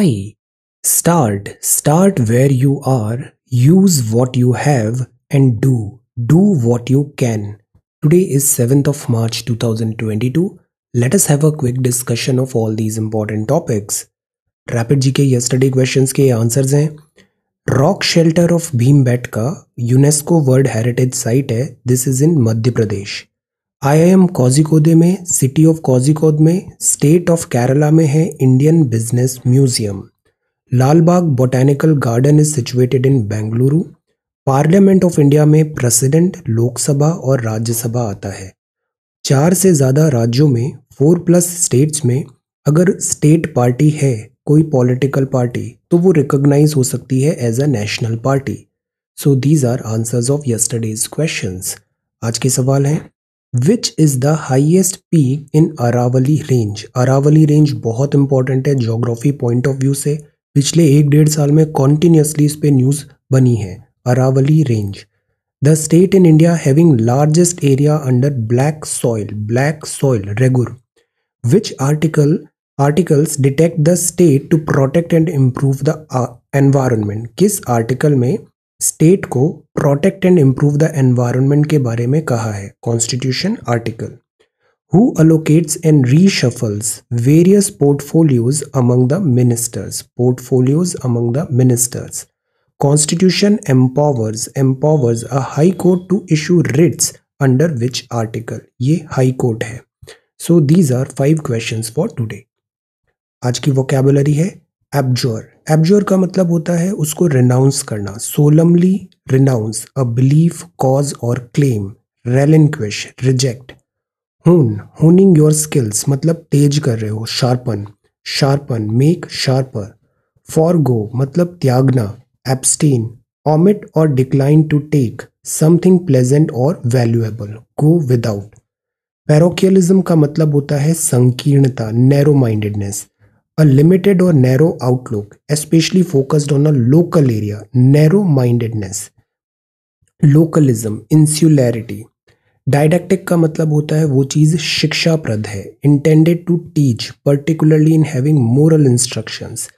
I. Start. Start where you are. Use what you have and do. Do what you can. Today is 7th of March 2022. Let us have a quick discussion of all these important topics. rapid gk yesterday questions ke answers hain rock shelter of bhimbetka unesco world heritage site hai this is in madhya pradesh IIM Kozhikode में city of कोजिकोद में state of Kerala में है Indian business museum Lal Bagh botanical garden is situated in Bengaluru parliament of India में president Lok Sabha और राज्यसभा आता है चार से ज़्यादा राज्यों में फोर प्लस स्टेट्स में अगर स्टेट पार्टी है कोई पॉलिटिकल पार्टी तो वो रिकॉग्नाइज हो सकती है as a national party so these are answers of yesterday's questions आज के सवाल हैं which is the highest peak in Aravalli range Aravalli range बहुत इंपॉर्टेंट है जोग्राफी पॉइंट ऑफ व्यू से पिछले एक डेढ़ साल में कॉन्टीन्यूसली इस पर न्यूज़ बनी है Aravalli range the state in India having largest area under black soil black soil regur which article articles detect the state to protect and improve the environment किस आर्टिकल में स्टेट को protect and improve the environment के बारे में कहा है constitution article who allocates and reshuffles various portfolios among the ministers portfolios among the ministers constitution empowers empowers a high court to issue Ritz under which article ये high court है so these are five question for today आज की vocabulary है एबजोर एबजोर का मतलब होता है उसको रिनाउंस करना solemnly renounce a belief cause और क्लेम रेलिनक्विश रिजेक्ट हुन होनिंग योर स्किल्स मतलब तेज कर रहे हो sharpen sharpen make sharper forgo मतलब त्यागना एब्सटेन ऑमिट और decline to take something pleasant और वैल्यूएबल गो विदाउट पैरोकियलिज्म का मतलब होता है संकीर्णता narrow mindedness A limited or narrow outlook, especially focused on a local area, narrow mindedness, localism, insularity. Didactic का मतलब होता है वो चीज़ शिक्षाप्रद है intended to teach particularly in having moral instructions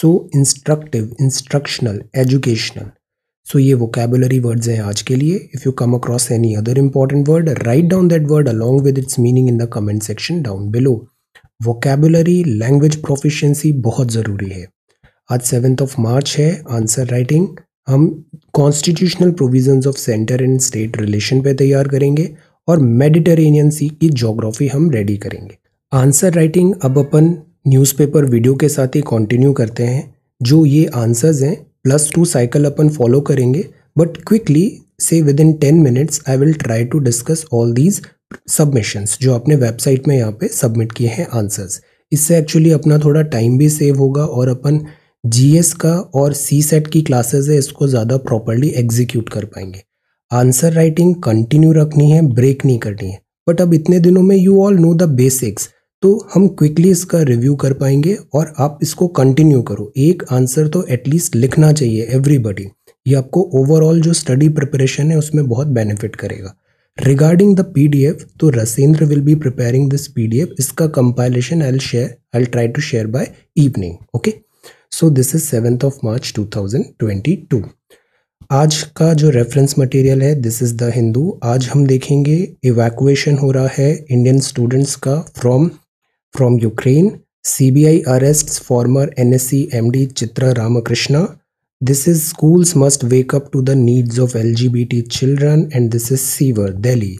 so instructive instructional educational so ये vocabulary words हैं आज के लिए if you come across any other important word write down that word along with its meaning in the comment section down below vocabulary language proficiency बहुत ज़रूरी है आज seventh of March है आंसर राइटिंग हम constitutional provisions of centre and state relation पे तैयार करेंगे और मेडिटेरेनियन सी की जोग्राफी हम रेडी करेंगे आंसर राइटिंग अब अपन न्यूज़पेपर वीडियो के साथ ही कॉन्टिन्यू करते हैं जो ये आंसर्स हैं प्लस टू साइकिल अपन फॉलो करेंगे बट क्विकली से within ten minutes I will try to discuss all these submissions जो आपने वेबसाइट में यहाँ पे सबमिट किए हैं आंसर्स इससे एक्चुअली अपना थोड़ा टाइम भी सेव होगा और अपन जीएस का और सी सेट की क्लासेस है इसको ज़्यादा प्रॉपरली एग्जीक्यूट कर पाएंगे आंसर राइटिंग कंटिन्यू रखनी है ब्रेक नहीं करनी है बट अब इतने दिनों में you all know the basics तो हम क्विकली इसका रिव्यू कर पाएंगे और आप इसको कंटिन्यू करो एक आंसर तो एटलीस्ट लिखना चाहिए एवरीबडी ये आपको ओवरऑल जो स्टडी प्रिपरेशन है उसमें बहुत बेनिफिट करेगा regarding the P D F तो Rasendra will be preparing this P D F इसका compilation I share I try to share by evening okay so this is seventh of March two thousand twenty two आज का जो reference material है this is the Hindu आज हम देखेंगे evacuation हो रहा है इंडियन स्टूडेंट्स का from from Ukraine C B I arrest former N S C M D Chitra Ramkrishna This is schools must wake up to the needs of LGBT children and this is sewer Delhi.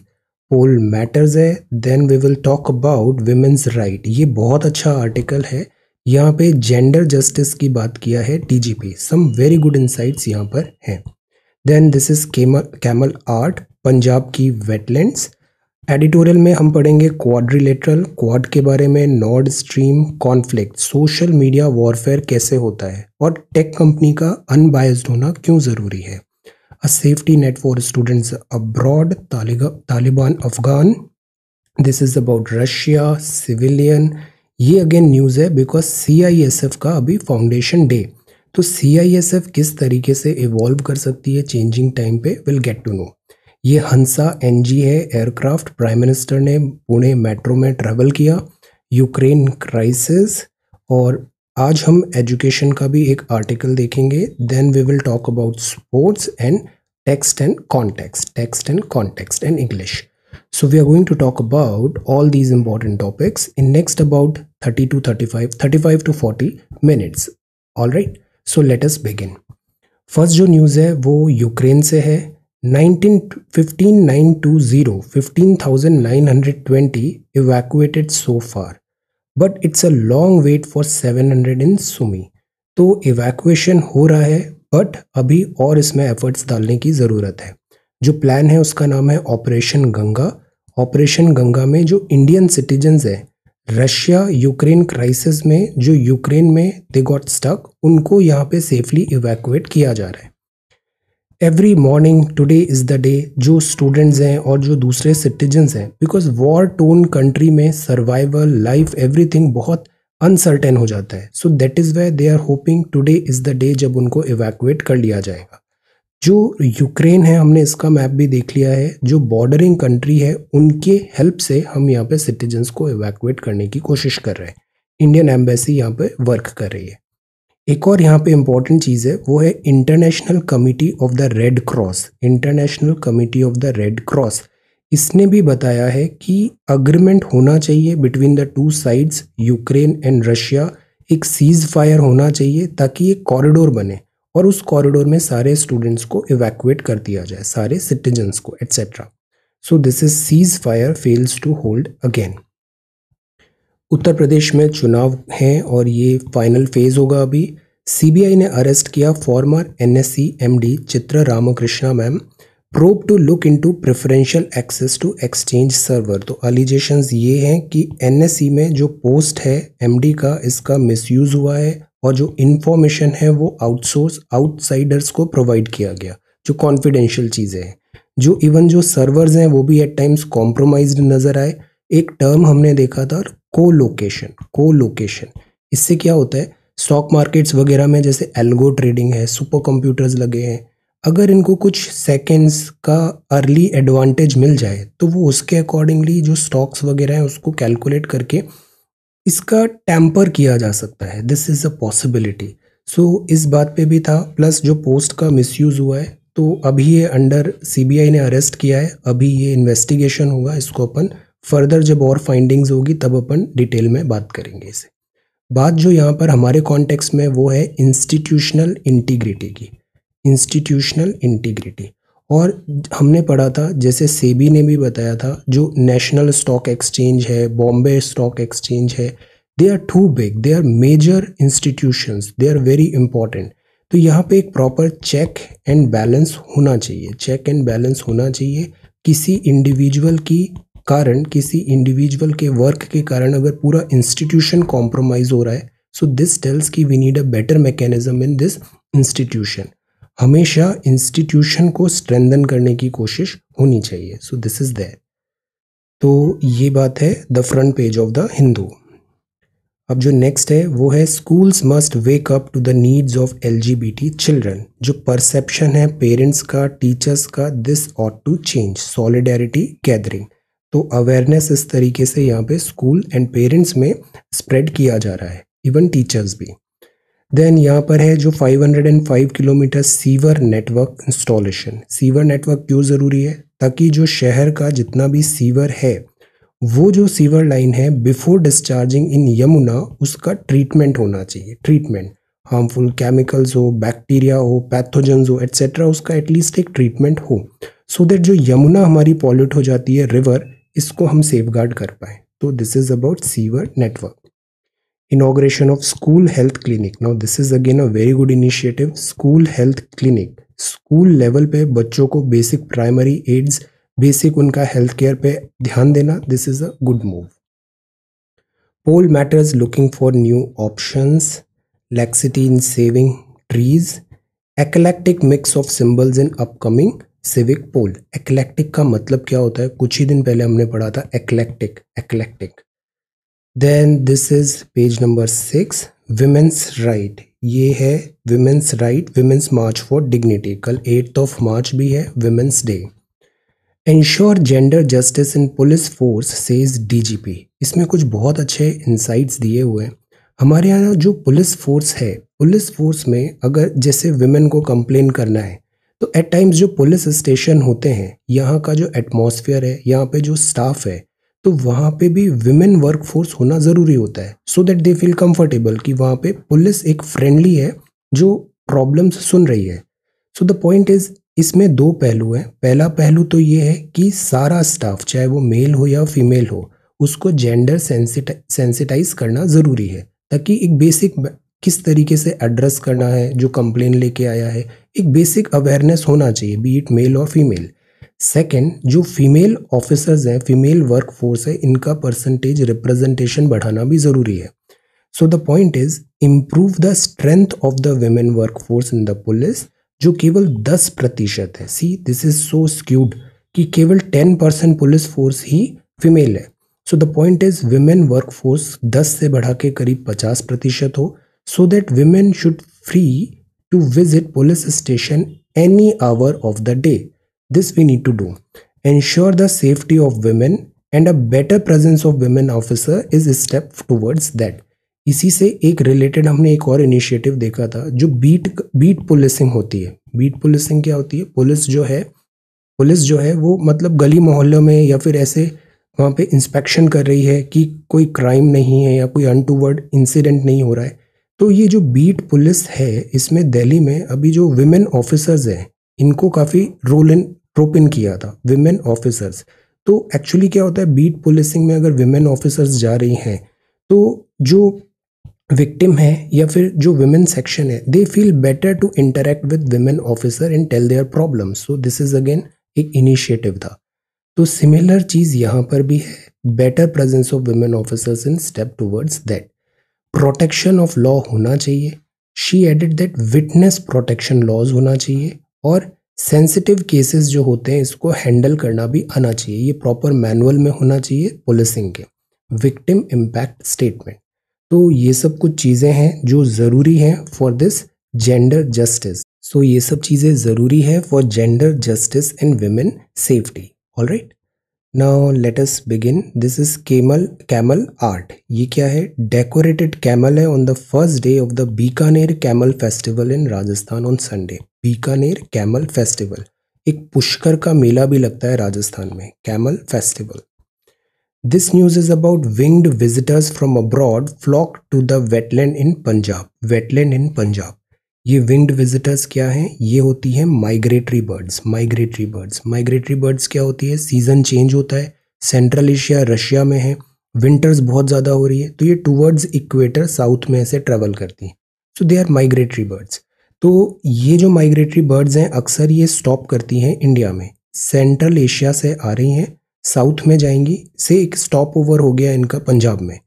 Poll matters है then we will talk about women's right ये बहुत अच्छा article है यहाँ पे gender justice की बात किया है T P some very good insights यहाँ पर हैं then this is camel art Punjab की वेटलैंड्स एडिटोरियल में हम पढ़ेंगे क्वाड्रिलेटरल क्वाड के बारे में Nord Stream conflict social media warfare कैसे होता है और टेक कंपनी का अनबायस्ड होना क्यों ज़रूरी है a safety net for students abroad Taliban Afghan this is about Russia civilian ये अगेन न्यूज़ है बिकॉज सी का अभी फाउंडेशन डे तो सी किस तरीके से इवॉल्व कर सकती है चेंजिंग टाइम पे विल गेट टू नो ये हंसा एन है एयरक्राफ्ट प्राइम मिनिस्टर ने पुणे मेट्रो में ट्रेवल किया यूक्रेन क्राइसिस और आज हम एजुकेशन का भी एक आर्टिकल देखेंगे then we will talk about sports and text and context text and context and English so we are going to talk about all these important topics in next about thirty to thirty five thirty five to forty minutes all right so let's begin first जो news है वो Ukraine से है 15920 evacuated so far but it's a long wait for 700 in Sumi तो evacuation हो रहा है but अभी और इसमें एफर्ट्स डालने की ज़रूरत है जो प्लान है उसका नाम है ऑपरेशन गंगा ऑपरेशन गंगा में जो इंडियन सिटीजन्स हैं रशिया यूक्रेन क्राइसिस में जो यूक्रेन में दे गॉट स्टक उनको यहाँ पे सेफली इवैक्यूएट किया जा रहा है every morning today is the day जो स्टूडेंट्स हैं और जो दूसरे सिटीजन्स हैं बिकॉज वॉर टोन कंट्री में सर्वाइवल लाइफ एवरीथिंग बहुत अनसर्टेन हो जाता है so that is why they are hoping today is the day जब उनको इवैक्यूएट कर लिया जाएगा जो यूक्रेन है हमने इसका मैप भी देख लिया है जो बॉर्डरिंग कंट्री है उनके हेल्प से हम यहाँ पे सिटीजन्स को इवैक्यूएट करने की कोशिश कर रहे हैं इंडियन एम्बेसी यहाँ पे वर्क कर रही है एक और यहाँ पे इम्पॉर्टेंट चीज़ है वो है international committee of the red cross international committee of the red cross इसने भी बताया है कि अग्रीमेंट होना चाहिए between the two sides Ukraine and Russia एक सीज फायर होना चाहिए ताकि एक कॉरिडोर बने और उस कॉरिडोर में सारे स्टूडेंट्स को इवैक्यूएट कर दिया जाए सारे सिटीजन्स को etcetera so this is ceasefire fails to hold again Uttar Pradesh में चुनाव हैं और ये फाइनल फेज होगा अभी सीबीआई ने अरेस्ट किया former NSC MD Chitra Ramkrishna ma'am probe to look into preferential access to exchange server तो एलिजेशन ये हैं कि एनएससी में जो पोस्ट है एमडी का इसका मिसयूज हुआ है और जो इन्फॉर्मेशन है वो आउटसोर्स आउटसाइडर्स को प्रोवाइड किया गया जो कॉन्फिडेंशियल चीज़ें हैं जो इवन जो सर्वर्स हैं वो भी एट टाइम्स कॉम्प्रोमाइज नज़र आए एक टर्म हमने देखा था को लोकेशन को लोकेशन इससे क्या होता है स्टॉक मार्केट्स वगैरह में जैसे एल्गो ट्रेडिंग है सुपर कंप्यूटर्स लगे हैं अगर इनको कुछ सेकेंड्स का अर्ली एडवांटेज मिल जाए तो वो उसके अकॉर्डिंगली जो स्टॉक्स वगैरह हैं उसको कैलकुलेट करके इसका टैम्पर किया जा सकता है this is a possibility so इस बात पे भी था प्लस जो पोस्ट का मिसयूज़ हुआ है तो अभी ये अंडर सीबीआई ने अरेस्ट किया है अभी ये इन्वेस्टिगेशन होगा इसको अपन फर्दर जब और फाइंडिंग्स होगी तब अपन डिटेल में बात करेंगे इसे बात जो यहाँ पर हमारे कॉन्टेक्स्ट में वो है इंस्टीट्यूशनल इंटीग्रिटी की इंस्टीट्यूशनल इंटीग्रिटी और हमने पढ़ा था जैसे सेबी ने भी बताया था जो नेशनल स्टॉक एक्सचेंज है बॉम्बे स्टॉक एक्सचेंज है they are two big they are major institutions they are very important तो यहाँ पे एक प्रॉपर चेक एंड बैलेंस होना चाहिए चेक एंड बैलेंस होना चाहिए किसी इंडिविजुअल की कारण किसी इंडिविजुअल के वर्क के कारण अगर पूरा इंस्टीट्यूशन कॉम्प्रोमाइज़ हो रहा है सो दिस टेल्स की we need a better mechanism in this institution हमेशा इंस्टीट्यूशन को स्ट्रेंदन करने की कोशिश होनी चाहिए सो दिस इज़ दैट तो ये बात है the front page of the Hindu अब जो नेक्स्ट है वो है schools must wake up to the needs of all children जो परसेप्शन है पेरेंट्स का टीचर्स का this ought to change solidarity gathering तो अवेयरनेस इस तरीके से यहाँ पे स्कूल एंड पेरेंट्स में स्प्रेड किया जा रहा है इवन टीचर्स भी देन यहाँ पर है जो 505 kilometre sewer network installation sewer network क्यों ज़रूरी है ताकि जो शहर का जितना भी सीवर है वो जो सीवर लाइन है बिफोर डिस्चार्जिंग इन यमुना उसका ट्रीटमेंट होना चाहिए ट्रीटमेंट हार्मफुल केमिकल्स हो बैक्टीरिया हो पैथोजन हो एट्सेट्रा उसका एटलीस्ट एक ट्रीटमेंट हो सो so दैट जो यमुना हमारी पॉल्यूट हो जाती है रिवर इसको हम सेफ कर पाए तो this is about sewer network inauguration of school health clinic now this is again a very good initiative school health clinic school level पे बच्चों को बेसिक प्राइमरी एड्स बेसिक उनका हेल्थ केयर पे ध्यान देना this is a good move poll matters looking for new options laxity in saving trees eclectic mix of symbols in upcoming civic poll eclectic का मतलब क्या होता है कुछ ही दिन पहले हमने पढ़ा था eclectic eclectic then this is page number six women's right ये है women's right women's march for dignity कल एट्थ ऑफ मार्च भी है women's day ensure gender justice in police force says DGP इसमें कुछ बहुत अच्छे इंसाइट्स दिए हुए हैं हमारे यहाँ जो पुलिस फोर्स है पुलिस फोर्स में अगर जैसे विमेन को कंप्लेन करना है तो एट टाइम्स जो पुलिस स्टेशन होते हैं यहाँ का जो एटमोसफियर है यहाँ पे जो स्टाफ है तो वहाँ पे भी विमेन वर्क फोर्स होना ज़रूरी होता है so that they feel comfortable कि वहाँ पे पुलिस एक फ्रेंडली है जो प्रॉब्लम्स सुन रही है सो द पॉइंट इज़ इसमें दो पहलू हैं पहला पहलू तो ये है कि सारा स्टाफ चाहे वो मेल हो या फीमेल हो उसको जेंडर सेंसिटाइज करना ज़रूरी है ताकि एक बेसिक किस तरीके से एड्रेस करना है जो कंप्लेन लेके आया है एक बेसिक अवेयरनेस होना चाहिए बी इट मेल और फीमेल सेकेंड जो फीमेल ऑफिसर्स हैं फीमेल वर्क फोर्स है इनका परसेंटेज रिप्रेजेंटेशन बढ़ाना भी ज़रूरी है so the point is improve the strength of the women work force in the police जो केवल दस प्रतिशत है see this is so skewed कि केवल टेन परसेंट पुलिस फोर्स ही फीमेल है so the point is women work force दस से बढ़ा के करीब पचास प्रतिशत हो so that women should free to visit police station any hour of the day. This we need to do. Ensure the safety of women and a better of of officer officer is step towards that इसी से एक related हमने एक और initiative देखा था जो beat beat policing होती है बीट पुलिसिंग क्या होती है पुलिस जो है पुलिस जो है वो मतलब गली मोहल्लों में या फिर ऐसे वहाँ पे इंस्पेक्शन कर रही है कि कोई क्राइम नहीं है या कोई अनटूवर्ड इंसिडेंट नहीं हो रहा है तो ये जो बीट पुलिस है इसमें दिल्ली में अभी जो विमेन ऑफिसर्स हैं इनको काफ़ी रोल इन रोप इन किया था विमेन ऑफिसर्स तो एक्चुअली क्या होता है बीट पुलिसिंग में अगर विमेन ऑफिसर्स जा रही हैं तो जो विक्टिम है या फिर जो विमेन सेक्शन है they feel better to interact with women officer and tell their problem so this is again एक इनिशिएटिव था तो सिमिलर चीज़ यहाँ पर भी है better presence of women officers in step towards that protection of law होना चाहिए she added that witness protection laws होना चाहिए और सेंसिटिव केसेस जो होते हैं इसको हैंडल करना भी आना चाहिए ये प्रॉपर मैनुअल में होना चाहिए पुलिसिंग के विक्टिम इम्पैक्ट स्टेटमेंट तो ये सब कुछ चीज़ें हैं जो ज़रूरी हैं for this gender justice so ये सब चीज़ें ज़रूरी है for gender justice in women safety all right now let us begin this is camel camel art ये क्या है डेकोरेटेड कैमल है on the first day of the Bikaner camel festival in Rajasthan on Sunday Bikaner camel festival एक पुष्कर का मेला भी लगता है राजस्थान में camel festival this news is about winged visitors from abroad flock to the wetland in Punjab wetland in Punjab ये winged visitors क्या है ये होती है migratory birds migratory birds migratory birds क्या होती है सीजन चेंज होता है सेंट्रल एशिया रशिया में है विंटर्स बहुत ज़्यादा हो रही है तो ये टूवर्ड्स इक्वेटर साउथ में ऐसे ट्रेवल करती हैं so they are migratory birds तो ये जो माइग्रेटरी बर्ड्स हैं अक्सर ये स्टॉप करती हैं इंडिया में सेंट्रल एशिया से आ रही हैं साउथ में जाएंगी से एक स्टॉप ओवर हो गया इनका पंजाब में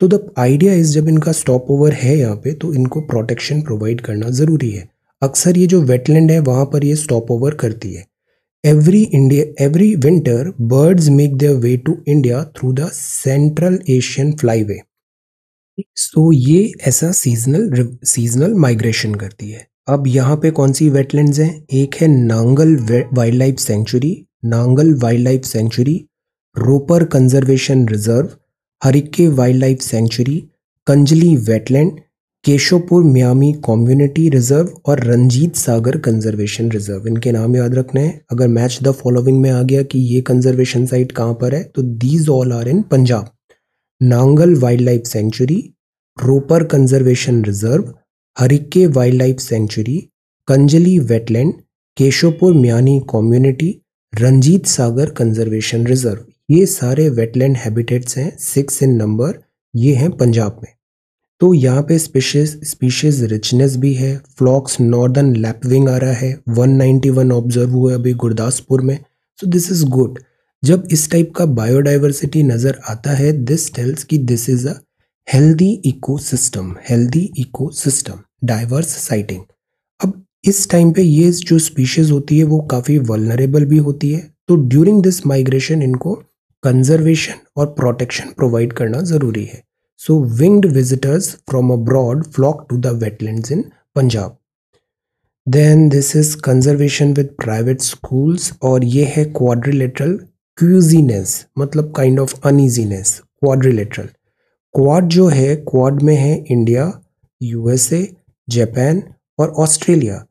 तो द आइडिया इज़ जब इनका स्टॉप ओवर है यहाँ पे तो इनको प्रोटेक्शन प्रोवाइड करना ज़रूरी है अक्सर ये जो वेटलैंड है वहां पर ये स्टॉप ओवर करती है every India every winter birds make the way to India through the central Asian flyway so ये ऐसा सीजनल सीजनल माइग्रेशन करती है अब यहाँ पे कौन सी वेटलैंड्स हैं एक है Nangal wild life sanctuary Nangal wild life sanctuary Ropar conservation reserve Harike wild life sanctuary Kanjli wetland Keshopur Miani community reserve और रंजीत सागर कंजर्वेशन रिजर्व इनके नाम याद रखने हैं अगर मैच द फॉलोइंग में आ गया कि ये कंजर्वेशन साइट कहाँ पर है तो these all are in Punjab Nangal wild life sanctuary Ropar conservation reserve Harike wild life sanctuary Kanjli wetland Keshopur Miani community Ranjit Sagar conservation reserve ये सारे वेटलैंड हैबिटेट्स हैं सिक्स इन नंबर ये हैं पंजाब में तो यहाँ पे स्पीशीज स्पीशीज रिचनेस भी है फ्लॉक्स नॉर्दर्न लैपविंग आ रहा है 191 ऑब्जर्व हुआ अभी गुरदासपुर में सो दिस इज़ गुड जब इस टाइप का बायोडाइवर्सिटी नज़र आता है दिस टेल्स कि this is a healthy system healthy system diverse sighting अब इस टाइम पे ये जो स्पीशीज़ होती है वो काफ़ी वलनरेबल भी होती है तो ड्यूरिंग दिस माइग्रेशन इनको कंजर्वेशन और प्रोटेक्शन प्रोवाइड करना ज़रूरी है so winged visitors from abroad flock to the wetlands in Punjab then this is conservation with private schools और ये है क्वाड्रिलेटरल क्यूजीनेस मतलब kind of uneasiness quadrilateral quad जो है क्वाड में है इंडिया यूएसए जापान और ऑस्ट्रेलिया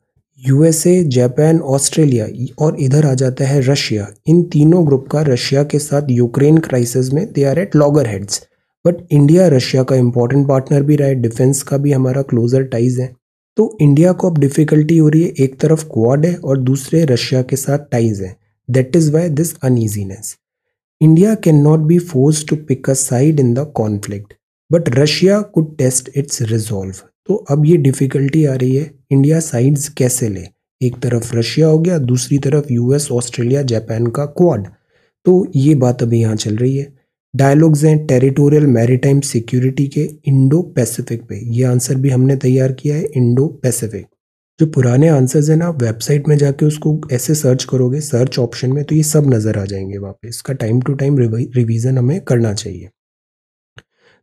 यूएसए जापान ऑस्ट्रेलिया और इधर आ जाता है रशिया इन तीनों ग्रुप का रशिया के साथ यूक्रेन क्राइसिस में they are at loggerheads but India Russia का इंपॉर्टेंट पार्टनर भी रहा है डिफेंस का भी हमारा क्लोजर टाइज है तो इंडिया को अब डिफ़िकल्टी हो रही है एक तरफ क्वाड है और दूसरे रशिया के साथ टाइज है that is why this uneasiness India can not be force to pick a side in the conflict but Russia could test its resolve तो अब ये डिफ़िकल्टी आ रही है इंडिया साइड्स कैसे ले एक तरफ रशिया हो गया दूसरी तरफ यूएस ऑस्ट्रेलिया जापान का क्वाड तो ये बात अभी यहाँ चल रही है डायलॉग्स हैं टेरिटोरियल मैरीटाइम सिक्योरिटी के इंडो पैसिफिक पे ये आंसर भी हमने तैयार किया है इंडो पैसिफिक जो पुराने आंसर्स हैं ना वेबसाइट में जाके उसको ऐसे सर्च करोगे सर्च ऑप्शन में तो ये सब नज़र आ जाएंगे वहाँ पे इसका टाइम टू टाइम रिवीजन हमें करना चाहिए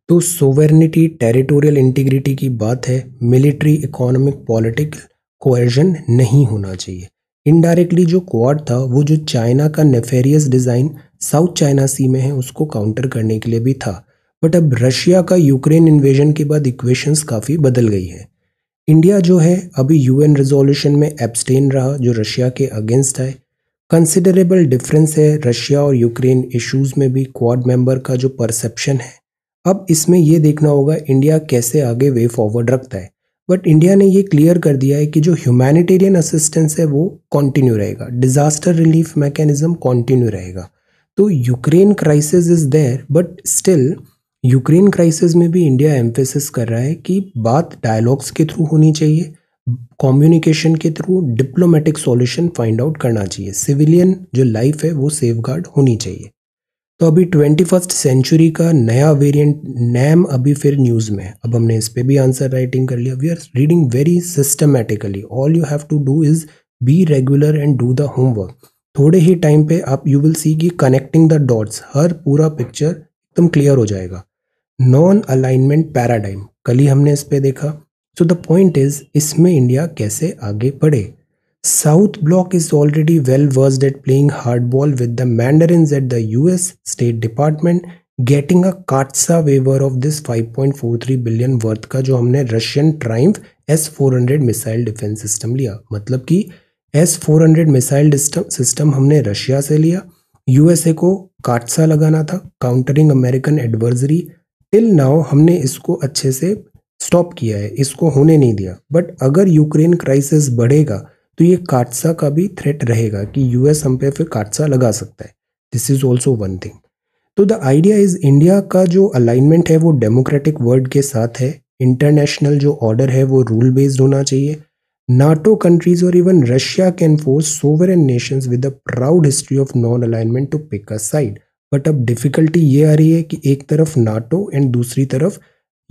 तो सोवेरनिटी टेरिटोरियल इंटीग्रिटी की बात है मिलिट्री इकोनॉमिक पॉलिटिकल कोएर्जन नहीं होना चाहिए इनडायरेक्टली जो क्वाड था वो जो चाइना का nefarious design South China Sea में है उसको काउंटर करने के लिए भी था बट अब रशिया का यूक्रेन इन्वेजन के बाद इक्वेशंस काफ़ी बदल गई है इंडिया जो है अभी यूएन रेजोल्यूशन में एब्सटेन रहा जो रशिया के अगेंस्ट है कंसिडरेबल डिफरेंस है रशिया और यूक्रेन इश्यूज़ में भी क्वाड मेंबर का जो परसेप्शन है अब इसमें यह देखना होगा इंडिया कैसे आगे वे फॉरवर्ड रखता है बट इंडिया ने यह क्लियर कर दिया है कि जो ह्यूमैनिटेरियन असिस्टेंस है वो कंटिन्यू रहेगा डिज़ास्टर रिलीफ मैकेनिज्म कंटिन्यू रहेगा तो Ukraine crisis is there but still Ukraine crisis में भी इंडिया एम्फेसिस कर रहा है कि बात डायलॉग्स के थ्रू होनी चाहिए कम्युनिकेशन के through diplomatic solution find out करना चाहिए सिविलियन जो लाइफ है वो सेफ गार्ड होनी चाहिए तो अभी ट्वेंटी फर्स्ट सेंचुरी का नया वेरिएंट नैम अभी फिर न्यूज़ में है अब हमने इस पर भी आंसर राइटिंग कर लिया we are reading very systematically all you have to do is be regular and do the homework थोड़े ही टाइम पे आप यू विल सी कि कनेक्टिंग द डॉट्स हर पूरा पिक्चर एकदम क्लियर हो जाएगा नॉन अलाइनमेंट पैराडाइम कल ही हमने इस पर देखा सो द पॉइंट इज इसमें इंडिया कैसे आगे बढ़े South Bloc is already well versed at playing hardball with the Mandarins at the US State Department, getting a CATSA waiver of this 5.43 billion worth का जो हमने Russian triumph S 400 missile defence system लिया मतलब कि S 400 missile system हमने Russia से लिया USA को काटसा लगाना था countering American adversary till now हमने इसको अच्छे से स्टॉप किया है इसको होने नहीं दिया बट अगर यूक्रेन क्राइसिस बढ़ेगा तो ये काटसा का भी थ्रेट रहेगा कि यूएस हम पे फिर काटसा लगा सकता है this is also one thing तो द आइडिया इज इंडिया का जो अलाइनमेंट है वो डेमोक्रेटिक वर्ल्ड के साथ है इंटरनेशनल जो ऑर्डर है वो रूल बेस्ड होना चाहिए नाटो कंट्रीज और even Russia can force sovereign nations with a proud history of non alignment to pick a side but अब डिफिकल्टी ये आ रही है कि एक तरफ नाटो एंड दूसरी तरफ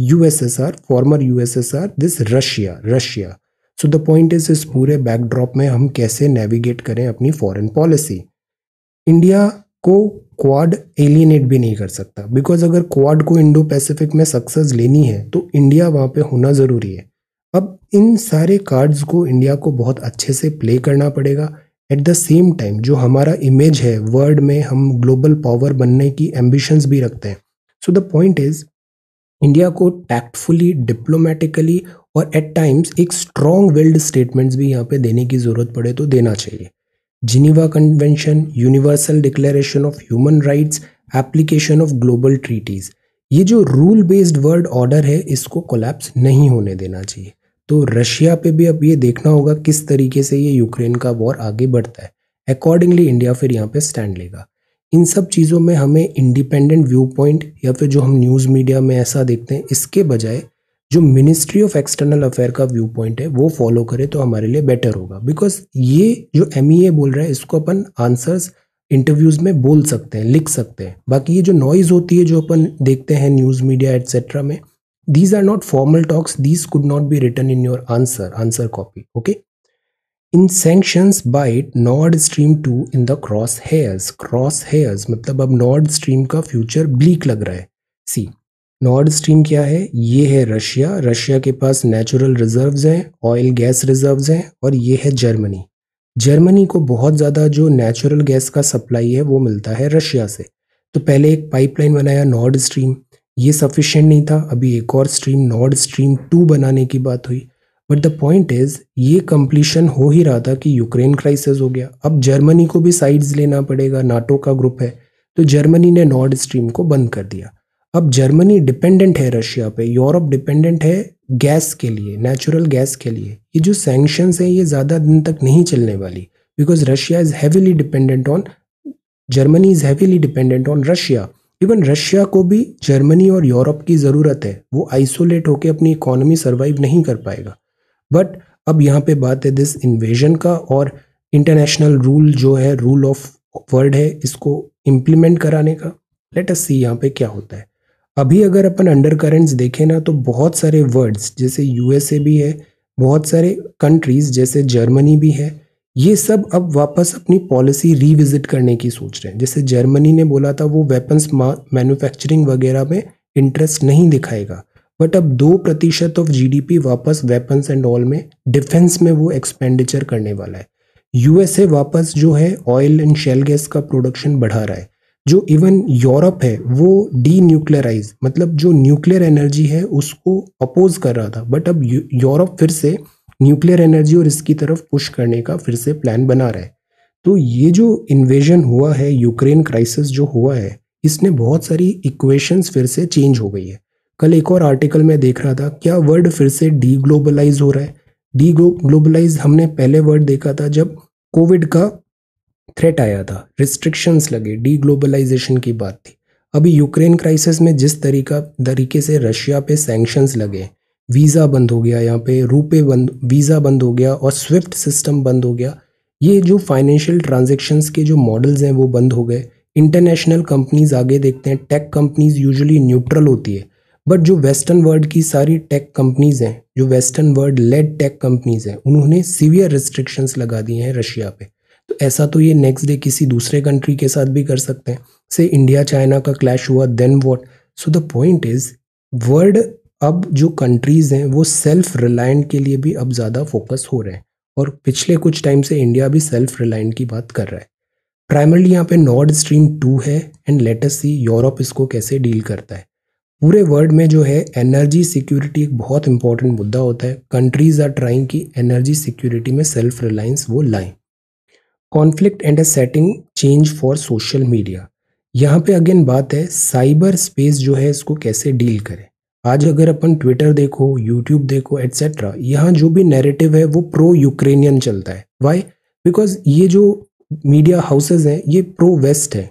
USSR former USSR this Russia Russia so the point is इस पूरे बैकड्रॉप में हम कैसे नेविगेट करें अपनी फॉरेन पॉलिसी इंडिया को क्वाड एलिनेट भी नहीं कर सकता बिकॉज अगर क्वाड को इंडो पैसिफिक में सक्सेस लेनी है तो इंडिया वहाँ पे होना ज़रूरी है अब इन सारे कार्ड्स को इंडिया को बहुत अच्छे से प्ले करना पड़ेगा एट द सेम टाइम जो हमारा इमेज है वर्ल्ड में हम ग्लोबल पावर बनने की एम्बिशंस भी रखते हैं so the point is India को टैक्टफुली डिप्लोमेटिकली और एट टाइम्स एक स्ट्रॉन्ग विल्ड स्टेटमेंट्स भी यहाँ पे देने की ज़रूरत पड़े तो देना चाहिए Geneva convention universal declaration of human rights application of global treaties ये जो रूल बेस्ड वर्ल्ड ऑर्डर है इसको कोलैप्स नहीं होने देना चाहिए तो रशिया पे भी अब ये देखना होगा किस तरीके से ये यूक्रेन का वॉर आगे बढ़ता है अकॉर्डिंगली इंडिया फिर यहाँ पे स्टैंड लेगा इन सब चीज़ों में हमें इंडिपेंडेंट व्यू पॉइंट या फिर जो हम न्यूज़ मीडिया में ऐसा देखते हैं इसके बजाय जो मिनिस्ट्री ऑफ एक्सटर्नल अफेयर का व्यू पॉइंट है वो फॉलो करें तो हमारे लिए बेटर होगा बिकॉज ये जो एम e बोल रहा है इसको अपन आंसर्स इंटरव्यूज़ में बोल सकते हैं लिख सकते हैं बाकी ये जो नॉइज़ होती है जो अपन देखते हैं न्यूज़ मीडिया एट्सेट्रा में these are not formal talks these could not be written in your answer answer copy okay in sanctions bite Nord Stream two in the crosshairs crosshairs मतलब अब Nord Stream का future bleak लग रहा है सी Nord stream क्या है ये है रशिया रशिया के पास नेचुरल रिजर्व्स हैं ऑयल गैस रिजर्व्स हैं और ये है जर्मनी जर्मनी को बहुत ज़्यादा जो नेचुरल गैस का सप्लाई है वो मिलता है रशिया से तो पहले एक पाइपलाइन बनाया नॉर्ड स्ट्रीम ये सफिशेंट नहीं था अभी एक और स्ट्रीम नॉर्ड स्ट्रीम टू बनाने की बात हुई बट द पॉइंट इज ये कंप्लीशन हो ही रहा था कि यूक्रेन क्राइसिस हो गया अब जर्मनी को भी साइड्स लेना पड़ेगा नाटो का ग्रुप है तो जर्मनी ने नॉर्ड स्ट्रीम को बंद कर दिया अब जर्मनी डिपेंडेंट है रशिया पे यूरोप डिपेंडेंट है गैस के लिए नेचुरल गैस के लिए ये जो सेंक्शन हैं ये ज़्यादा दिन तक नहीं चलने वाली because Russia is heavily dependent on Germany is heavily dependent on Russia even Russia को भी जर्मनी और यूरोप की ज़रूरत है वो आइसोलेट होकर अपनी इकोनॉमी सर्वाइव नहीं कर पाएगा बट अब यहाँ पे बात है दिस इन्वेजन का और इंटरनेशनल रूल जो है रूल ऑफ वर्ल्ड है इसको इम्प्लीमेंट कराने का लेट अस सी यहाँ पे क्या होता है अभी अगर अपन अंडर करेंट्स देखें ना तो बहुत सारे वर्ड्स जैसे यूएसए भी है बहुत सारे कंट्रीज़ जैसे जर्मनी भी है ये सब अब वापस अपनी पॉलिसी रिविजिट करने की सोच रहे हैं जैसे जर्मनी ने बोला था वो वेपन्स मैन्युफैक्चरिंग वगैरह में इंटरेस्ट नहीं दिखाएगा बट अब दो प्रतिशत ऑफ जीडीपी वापस वेपन्स एंड ऑल में डिफेंस में वो एक्सपेंडिचर करने वाला है यूएसए वापस जो है ऑयल एंड शेल गैस का प्रोडक्शन बढ़ा रहा है जो इवन यूरोप है वो डी न्यूक्लियराइज मतलब जो न्यूक्लियर एनर्जी है उसको अपोज कर रहा था बट अब यूरोप फिर से न्यूक्लियर एनर्जी और इसकी तरफ पुश करने का फिर से प्लान बना रहा है तो ये जो इन्वेजन हुआ है यूक्रेन क्राइसिस जो हुआ है इसने बहुत सारी इक्वेशंस फिर से चेंज हो गई है कल एक और आर्टिकल में देख रहा था क्या वर्ड फिर से डी ग्लोबलाइज हो रहा है डी ग्लोबलाइज हमने पहले वर्ड देखा था जब कोविड का थ्रेट आया था रिस्ट्रिक्शंस लगे डी ग्लोबलाइजेशन की बात थी अभी यूक्रेन क्राइसिस में जिस तरीका तरीके से रशिया पे सैंक्शंस लगे वीज़ा बंद हो गया यहाँ पे रूपे बंद वीज़ा बंद हो गया और स्विफ्ट सिस्टम बंद हो गया ये जो फाइनेंशियल ट्रांजेक्शन्स के जो मॉडल्स हैं वो बंद हो गए इंटरनेशनल कंपनीज आगे देखते हैं टेक कंपनीज यूजुअली न्यूट्रल होती है बट जो वेस्टर्न वर्ल्ड की सारी टेक कंपनीज हैं जो western world led tech companies हैं उन्होंने सीवियर रिस्ट्रिक्शंस लगा दिए हैं रशिया पे तो ऐसा तो ये नेक्स्ट डे किसी दूसरे कंट्री के साथ भी कर सकते हैं से इंडिया चाइना का क्लैश हुआ then what so the point is world अब जो कंट्रीज हैं वो सेल्फ रिलायंट के लिए भी अब ज़्यादा फोकस हो रहे हैं और पिछले कुछ टाइम से इंडिया भी सेल्फ रिलायंट की बात कर रहा है प्राइमरली यहाँ पे नॉर्ड स्ट्रीम टू है एंड लेटेस्ट सी यूरोप इसको कैसे डील करता है पूरे वर्ल्ड में जो है एनर्जी सिक्योरिटी एक बहुत इंपॉर्टेंट मुद्दा होता है कंट्रीज आर ट्राइंग की एनर्जी सिक्योरिटी में सेल्फ रिलायंस वो लाएं conflict and a setting change for social media यहाँ पे अगेन बात है साइबर स्पेस जो है इसको कैसे डील करें आज अगर अपन ट्विटर देखो यूट्यूब देखो एट्सेट्रा यहाँ जो भी नैरेटिव है वो प्रो यूक्रेनियन चलता है वाई बिकॉज ये जो मीडिया हाउसेज हैं ये प्रो वेस्ट है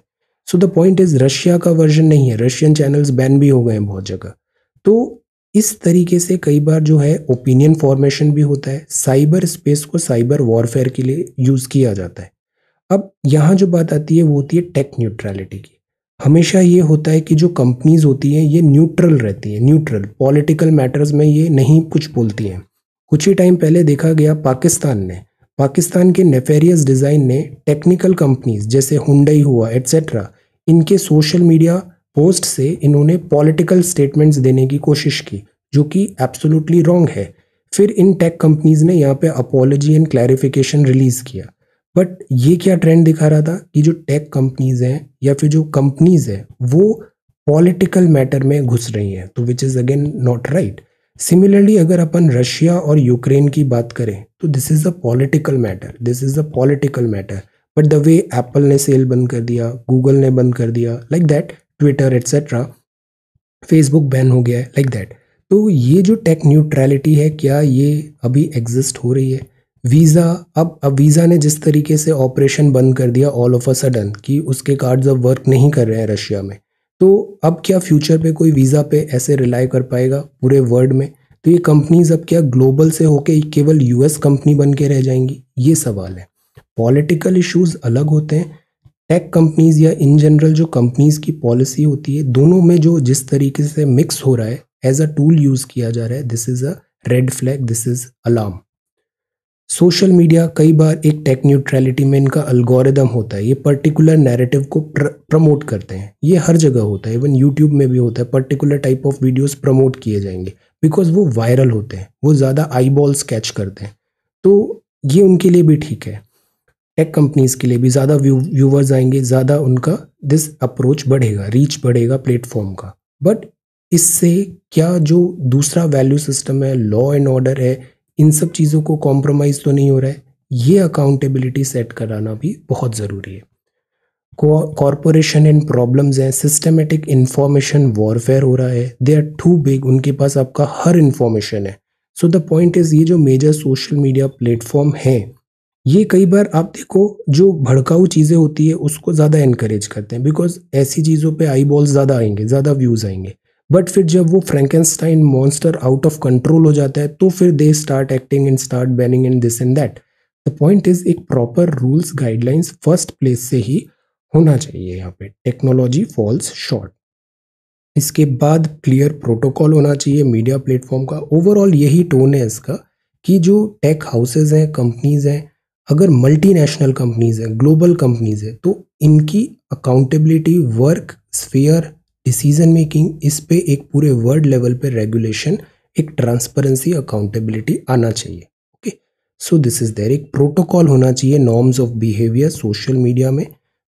so the point is Russia का वर्जन नहीं है रशियन चैनल्स बैन भी हो गए हैं बहुत जगह तो इस तरीके से कई बार जो है ओपिनियन फॉर्मेशन भी होता है साइबर स्पेस को साइबर वॉरफेयर के लिए यूज़ किया जाता है अब यहाँ जो बात आती है वो होती है टेक न्यूट्रलिटी की हमेशा ये होता है कि जो कंपनीज होती हैं ये न्यूट्रल रहती हैं न्यूट्रल पॉलिटिकल मैटर्स में ये नहीं कुछ बोलती हैं कुछ ही टाइम पहले देखा गया पाकिस्तान ने पाकिस्तान के नेफेरियस डिज़ाइन ने टेक्निकल कंपनीज जैसे हुंडई हुआ एट्सेट्रा इनके सोशल मीडिया पोस्ट से इन्होंने पॉलिटिकल स्टेटमेंट्स देने की कोशिश की जो कि एब्सोल्युटली रॉन्ग है फिर इन टेक कंपनीज ने यहाँ पे अपोलॉजी एंड क्लैरिफिकेशन रिलीज किया बट ये क्या ट्रेंड दिखा रहा था कि जो टेक कंपनीज हैं या फिर जो कंपनीज हैं वो पॉलिटिकल मैटर में घुस रही हैं तो which is again not right similarly अगर अपन रशिया और यूक्रेन की बात करें तो this is a political matter this is a political matter but the way Apple ने सेल बंद कर दिया गूगल ने बंद कर दिया like that Twitter etcetera Facebook ban हो गया है लाइक दैट तो ये जो टेक न्यूट्रैलिटी है क्या ये अभी एग्जिस्ट हो रही है वीज़ा अब अब वीज़ा ने जिस तरीके से ऑपरेशन बंद कर दिया ऑल ऑफ अ सडन कि उसके कार्ड्स अब वर्क नहीं कर रहे हैं रशिया में तो अब क्या फ्यूचर पे कोई वीज़ा पे ऐसे रिलाई कर पाएगा पूरे वर्ल्ड में तो ये कंपनीज अब क्या ग्लोबल से होके केवल यूएस कंपनी बन के रह जाएंगी ये सवाल है पॉलिटिकल इश्यूज अलग होते हैं टेक कंपनीज या इन जनरल जो कंपनीज की पॉलिसी होती है दोनों में जो जिस तरीके से मिक्स हो रहा है एज अ टूल यूज़ किया जा रहा है this is a red flag this is alarm social media कई बार एक टेक न्यूट्रलिटी में इनका अल्गोरिदम होता है ये पर्टिकुलर नैरेटिव को प्र, प्रमोट करते हैं ये हर जगह होता है इवन यूट्यूब में भी होता है particular type of videos promote किए जाएंगे बिकॉज वो वायरल होते हैं वो ज़्यादा आई कैच करते हैं तो ये उनके लिए भी ठीक है टेक कंपनीज़ के लिए भी ज़्यादा व्यूवर्स आएंगे ज़्यादा उनका दिस अप्रोच बढ़ेगा रीच बढ़ेगा प्लेटफॉर्म का बट इससे क्या जो दूसरा वैल्यू सिस्टम है लॉ एंड ऑर्डर है इन सब चीज़ों को कॉम्प्रोमाइज़ तो नहीं हो रहा है ये अकाउंटेबिलिटी सेट कराना भी बहुत ज़रूरी है कॉरपोरेशन एंड प्रॉब्लम्स हैं सिस्टमेटिक इन्फॉर्मेशन वॉरफेयर हो रहा है दे आर टू बिग उनके पास आपका हर इन्फॉर्मेशन है सो द पॉइंट इज़ ये जो मेजर सोशल मीडिया प्लेटफॉर्म है ये कई बार आप देखो जो भड़काऊ चीज़ें होती है उसको ज़्यादा इनक्रेज करते हैं बिकॉज ऐसी चीज़ों पे आई बॉल्स ज़्यादा आएंगे ज़्यादा व्यूज़ आएंगे बट फिर जब वो Frankenstein monster out of control हो जाता है तो फिर they start acting and start banning in this and that the point is एक proper rules guidelines first place से ही होना चाहिए यहाँ पे टेक्नोलॉजी फॉल्स शॉर्ट इसके बाद क्लियर प्रोटोकॉल होना चाहिए मीडिया प्लेटफॉर्म का ओवरऑल यही टोन है इसका कि जो टेक हाउसेज हैं कंपनीज हैं अगर मल्टीनेशनल कंपनीज हैं ग्लोबल कंपनीज हैं तो इनकी accountability work sphere decision making इस पे एक पूरे वर्ल्ड लेवल पे रेगुलेशन एक ट्रांसपेरेंसी अकाउंटेबिलिटी आना चाहिए okay so this is there एक प्रोटोकॉल होना चाहिए norms of behaviour social media में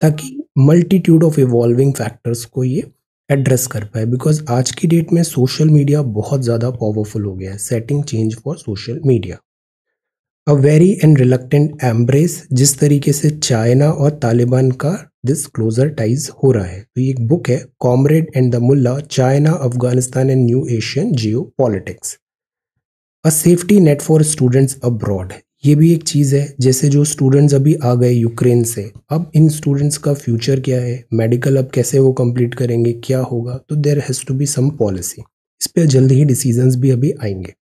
ताकि मल्टीट्यूड ऑफ इवॉल्विंग फैक्टर्स को ये एड्रेस कर पाए बिकॉज आज की डेट में सोशल मीडिया बहुत ज़्यादा पावरफुल हो गया है setting change for social media a very and reluctant embrace जिस तरीके से चाइना और तालिबान का दिस क्लोजर टाइज हो रहा है तो ये एक बुक है comrade and the mullah China Afghanistan and new Asian geopolitics a safety net for students abroad ये भी एक चीज़ है जैसे जो स्टूडेंट्स अभी आ गए यूक्रेन से अब इन स्टूडेंट्स का फ्यूचर क्या है मेडिकल अब कैसे वो कंप्लीट करेंगे क्या होगा तो there has to be some policy इस पर जल्द ही डिसीजंस भी अभी आएंगे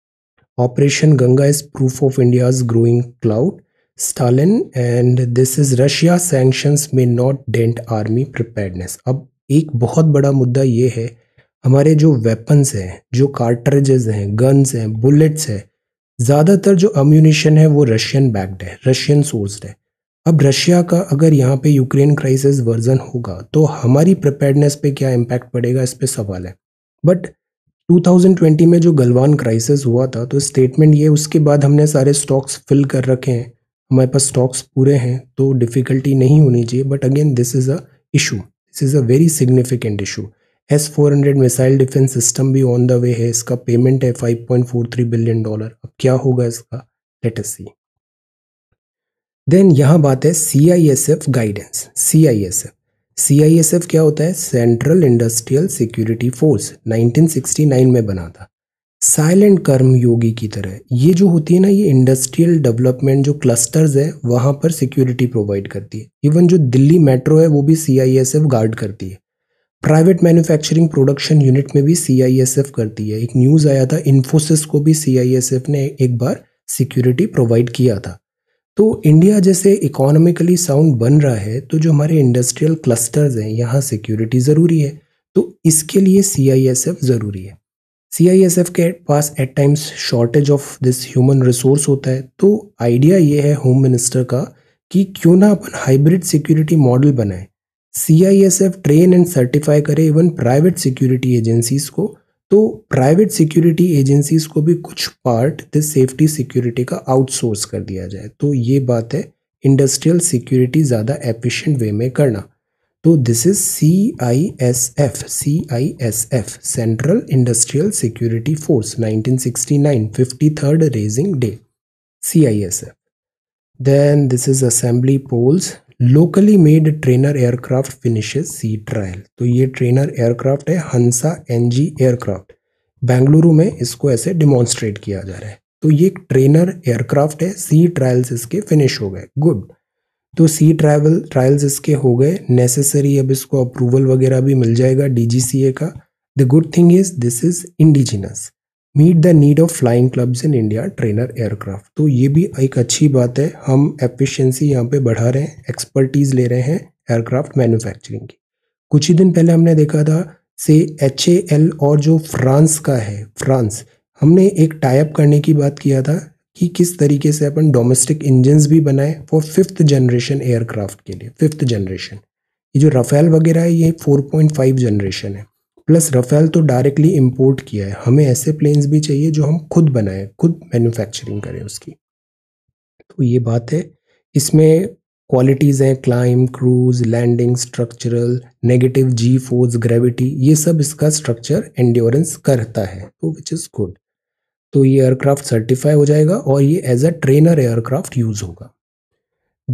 Operation Ganga is proof of India's growing clout. Stalin and this is Russia sanctions may not dent army preparedness. अब एक बहुत बड़ा मुद्दा ये है हमारे जो वेपन्स हैं जो कार्टरेजेस हैं गन्स हैं बुलेट्स हैं ज़्यादातर जो अम्यूनिशन है वो रशियन बैक्ड है रशियन सोर्स्ड है अब रशिया का अगर यहाँ पे यूक्रेन क्राइसिस वर्जन होगा तो हमारी प्रिपेयर्डनेस पे क्या इम्पैक्ट पड़ेगा इस पर सवाल है बट 2020 में जो गलवान क्राइसिस हुआ था तो स्टेटमेंट ये उसके बाद हमने सारे स्टॉक्स फिल कर रखे हैं हमारे पास स्टॉक्स पूरे हैं तो डिफ़िकल्टी नहीं होनी चाहिए but again this is a issue this is a very significant issue S four hundred missile defence system भी ऑन द वे है इसका पेमेंट है five point four three billion dollar अब क्या होगा इसका लेट एस सी देन यहाँ बात है C I S F guidance C I S F C क्या होता है सेंट्रल इंडस्ट्रियल सिक्योरिटी फोर्स 1969 में बना था साइलेंट कर्म योगी की तरह ये जो होती है ना ये इंडस्ट्रियल डेवलपमेंट जो क्लस्टर्स है वहाँ पर सिक्योरिटी प्रोवाइड करती है इवन जो दिल्ली मेट्रो है वो भी सी गार्ड करती है प्राइवेट मैन्युफैक्चरिंग प्रोडक्शन यूनिट में भी सी करती है एक न्यूज़ आया था इन्फोसिस को भी सी ने एक बार सिक्योरिटी प्रोवाइड किया था तो इंडिया जैसे इकोनॉमिकली साउंड बन रहा है तो जो हमारे इंडस्ट्रियल क्लस्टर्स हैं यहाँ सिक्योरिटी ज़रूरी है तो इसके लिए सी आई एस एफ ज़रूरी है सी आई एस एफ के पास at times shortage of this human resource होता है तो आइडिया ये है होम मिनिस्टर का कि क्यों ना अपन हाइब्रिड सिक्योरिटी मॉडल बनाएं C I S F train and certify करे इवन प्राइवेट सिक्योरिटी एजेंसीज को तो प्राइवेट सिक्योरिटी एजेंसीज को भी कुछ पार्ट दिस सेफ्टी सिक्योरिटी का आउटसोर्स कर दिया जाए तो ये बात है इंडस्ट्रियल सिक्योरिटी ज़्यादा एफिशिएंट वे में करना तो this is C I S F C I S F central industrial security force 1969 sixty raising day C I S F then this is assembly polls locally made trainer aircraft finishes sea trial तो ये trainer aircraft है हंसा NG aircraft Bengaluru में इसको ऐसे demonstrate किया जा रहा है तो ये ट्रेनर एयरक्राफ्ट है सी ट्रायल्स इसके फिनिश हो गए गुड तो सी ट्रायल ट्रायल्स इसके हो गए नेसेसरी अब इसको अप्रूवल वगैरह भी मिल जाएगा डी का the good thing is this is indigenous meet the need of flying clubs in India trainer aircraft तो ये भी एक अच्छी बात है हम एफिशिएंसी यहाँ पे बढ़ा रहे हैं एक्सपर्टीज ले रहे हैं एयरक्राफ्ट मैन्युफैक्चरिंग की कुछ ही दिन पहले हमने देखा था से एच एल और जो फ्रांस का है फ्रांस हमने एक टाइप करने की बात किया था कि किस तरीके से अपन डोमेस्टिक इंजन्स भी बनाए फॉर फिफ्थ जनरेशन एयरक्राफ्ट के लिए फिफ्थ जनरेशन ये जो राफेल वगैरह है ये 4.5 जनरेशन है प्लस रफेल तो डायरेक्टली इम्पोर्ट किया है हमें ऐसे प्लेन्स भी चाहिए जो हम खुद बनाएं खुद मैन्युफैक्चरिंग करें उसकी तो ये बात है इसमें क्वालिटीज़ हैं climb cruise landing structural negative G force gravity ये सब इसका स्ट्रक्चर एंड्योरेंस करता है तो विच इज़ गुड तो ये एयरक्राफ्ट सर्टिफाई हो जाएगा और ये as a trainer aircraft use होगा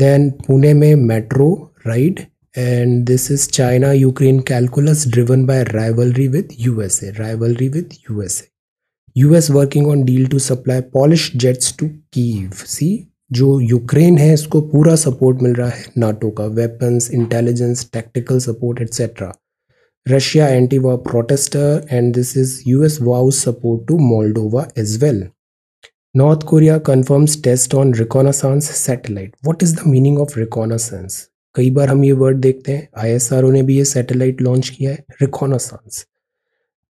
देन पुणे में metro ride and this is China Ukraine calculus driven by rivalry with USA. Rivalry with USA. US working on deal to supply Polish jets to Kiev. See, जो Ukraine है इसको पूरा support मिल रहा है NATO का weapons intelligence tactical support etcetera Russia anti war protester and this is US vows support to Moldova North Korea confirms test on reconnaissance satellite. What is the meaning of reconnaissance? कई बार हम ये word देखते हैं ISRO ने भी ये satellite launch किया है reconnaissance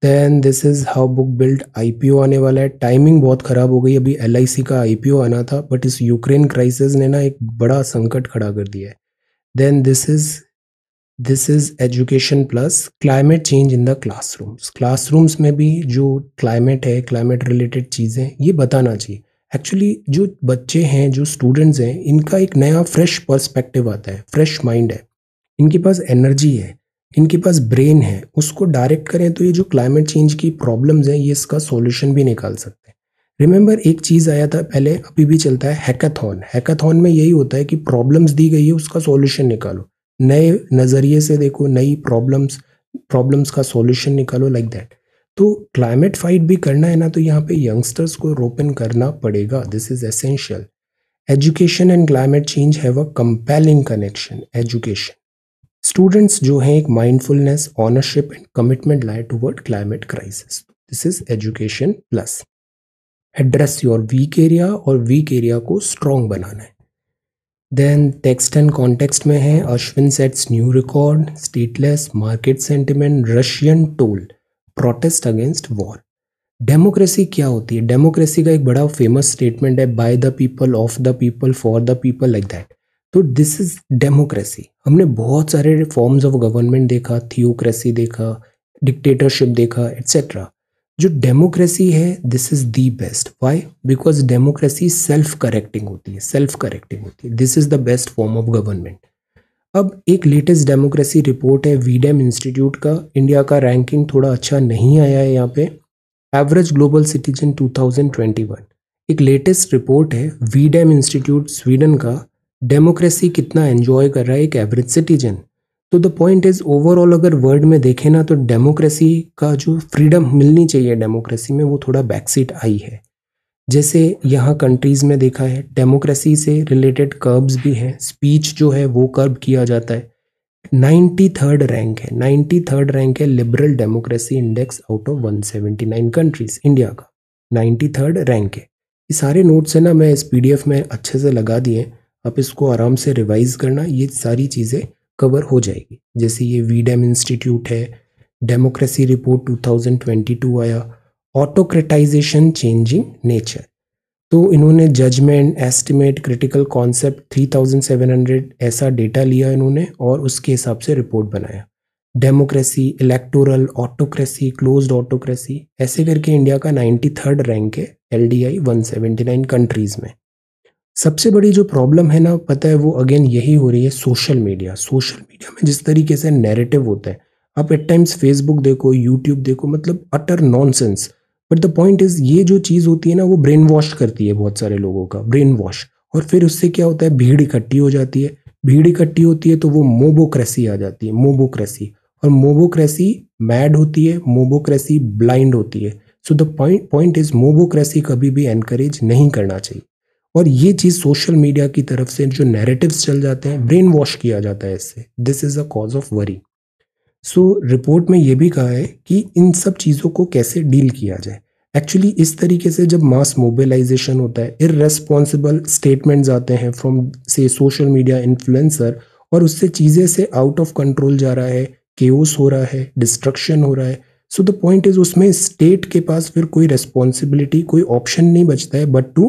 then this is how book build IPO आने वाला है टाइमिंग बहुत ख़राब हो गई अभी एल का आईपीओ आना था बट इस यूक्रेन क्राइसिस ने ना एक बड़ा संकट खड़ा कर दिया है then this is this is education plus climate change in the classrooms classrooms में भी जो क्लाइमेट है क्लाइमेट रिलेटेड चीज़ें ये बताना चाहिए एक्चुअली जो बच्चे हैं जो स्टूडेंट्स हैं इनका एक नया फ्रेश पर्सपेक्टिव आता है फ्रेश माइंड है इनके पास एनर्जी है इनके पास ब्रेन है उसको डायरेक्ट करें तो ये जो क्लाइमेट चेंज की प्रॉब्लम्स हैं ये इसका सॉल्यूशन भी निकाल सकते हैं रिमेंबर एक चीज़ आया था पहले अभी भी चलता है हैकाथॉन हैकाथॉन में यही होता है कि प्रॉब्लम्स दी गई है उसका सॉल्यूशन निकालो नए नज़रिए से देखो नई प्रॉब्लम्स प्रॉब्लम्स का सॉल्यूशन निकालो लाइक like दैट तो क्लाइमेट फाइट भी करना है ना तो यहाँ पे यंगस्टर्स को रोपन करना पड़ेगा this is essential education and climate change have a compelling connection education students जो हैं एक माइंडफुलनेस ऑनरशिप एंड कमिटमेंट लाए toward climate crisis this is education plus address your weak area और वीक एरिया को स्ट्रॉन्ग बनाना है then text and context में है Ashwin sets new record stateless market sentiment Russian toll protest against war democracy क्या होती है डेमोक्रेसी का एक बड़ा फेमस स्टेटमेंट है by the people of the people for the people like that तो दिस इज डेमोक्रेसी हमने बहुत सारे फॉर्म्स ऑफ गवर्नमेंट देखा थियोक्रेसी देखा डिक्टेटरशिप देखा एट्सेट्रा जो डेमोक्रेसी है this is the best why because democracy self correcting होती है सेल्फ करेक्टिंग होती है this is the best form of government अब एक लेटेस्ट डेमोक्रेसी रिपोर्ट है वीडेम इंस्टीट्यूट e का इंडिया का रैंकिंग थोड़ा अच्छा नहीं आया है यहाँ पे एवरेज ग्लोबल सिटीजन 2021 एक लेटेस्ट रिपोर्ट है वीडेम इंस्टीट्यूट स्वीडन का डेमोक्रेसी कितना एन्जॉय कर रहा है एक एवरेज सिटीजन तो द पॉइंट इज ओवरऑल अगर वर्ल्ड में देखें ना तो डेमोक्रेसी का जो फ्रीडम मिलनी चाहिए डेमोक्रेसी में वो थोड़ा बैकसीट आई है जैसे यहाँ कंट्रीज़ में देखा है डेमोक्रेसी से रिलेटेड कर्ब्स भी हैं स्पीच जो है वो कर्ब किया जाता है नाइन्टी थर्ड रैंक है नाइन्टी थर्ड रैंक है liberal democracy index out of one seventy nine countries India का नाइन्टी थर्ड रैंक है ये सारे नोट्स हैं ना मैं इस पी में अच्छे से लगा दिए आप इसको आराम से रिवाइज करना ये सारी चीज़ें कवर हो जाएगी जैसे ये वीडेम इंस्टीट्यूट है डेमोक्रेसी रिपोर्ट टू आया ऑटोक्रेटाइजेशन चेंजिंग नेचर तो इन्होंने जजमेंट एस्टिमेट क्रिटिकल कॉन्सेप्ट 3700 ऐसा डेटा लिया इन्होंने और उसके हिसाब से रिपोर्ट बनाया democracy electoral autocracy closed autocracy ऐसे करके इंडिया का नाइन्टी थर्ड रैंक है L D I one seventy nine countries में सबसे बड़ी जो प्रॉब्लम है ना पता है वो अगेन यही हो रही है सोशल मीडिया सोशल मीडिया में जिस तरीके से नैरेटिव होता है आप एट टाइम्स फेसबुक देखो यूट्यूब देखो मतलब utter nonsense but the point is ये जो चीज़ होती है ना वो ब्रेन वॉश करती है बहुत सारे लोगों का ब्रेन वॉश और फिर उससे क्या होता है भीड़ इकट्ठी हो जाती है भीड़ इकट्ठी होती है तो वो मोबोक्रेसी आ जाती है मोबोक्रेसी और मोबोक्रेसी मैड होती है मोबोक्रेसी ब्लाइंड होती है so the point point is mobocracy कभी भी एनकरेज नहीं करना चाहिए और ये चीज़ सोशल मीडिया की तरफ से जो नैरेटिव्स चल जाते हैं ब्रेन वॉश किया जाता है इससे this is a cause of worry so so, report में ये भी कहा है कि इन सब चीज़ों को कैसे डील किया जाए एक्चुअली इस तरीके से जब मास मोबिलाइजेशन होता है इरेस्पॉन्सिबल स्टेटमेंट्स आते हैं फ्रॉम से सोशल मीडिया इन्फ्लुएंसर और उससे चीज़ें से आउट ऑफ कंट्रोल जा रहा है केओस हो रहा है डिस्ट्रक्शन हो रहा है सो द पॉइंट इज उसमें स्टेट के पास फिर कोई रेस्पॉन्सिबिलिटी कोई ऑप्शन नहीं बचता है but to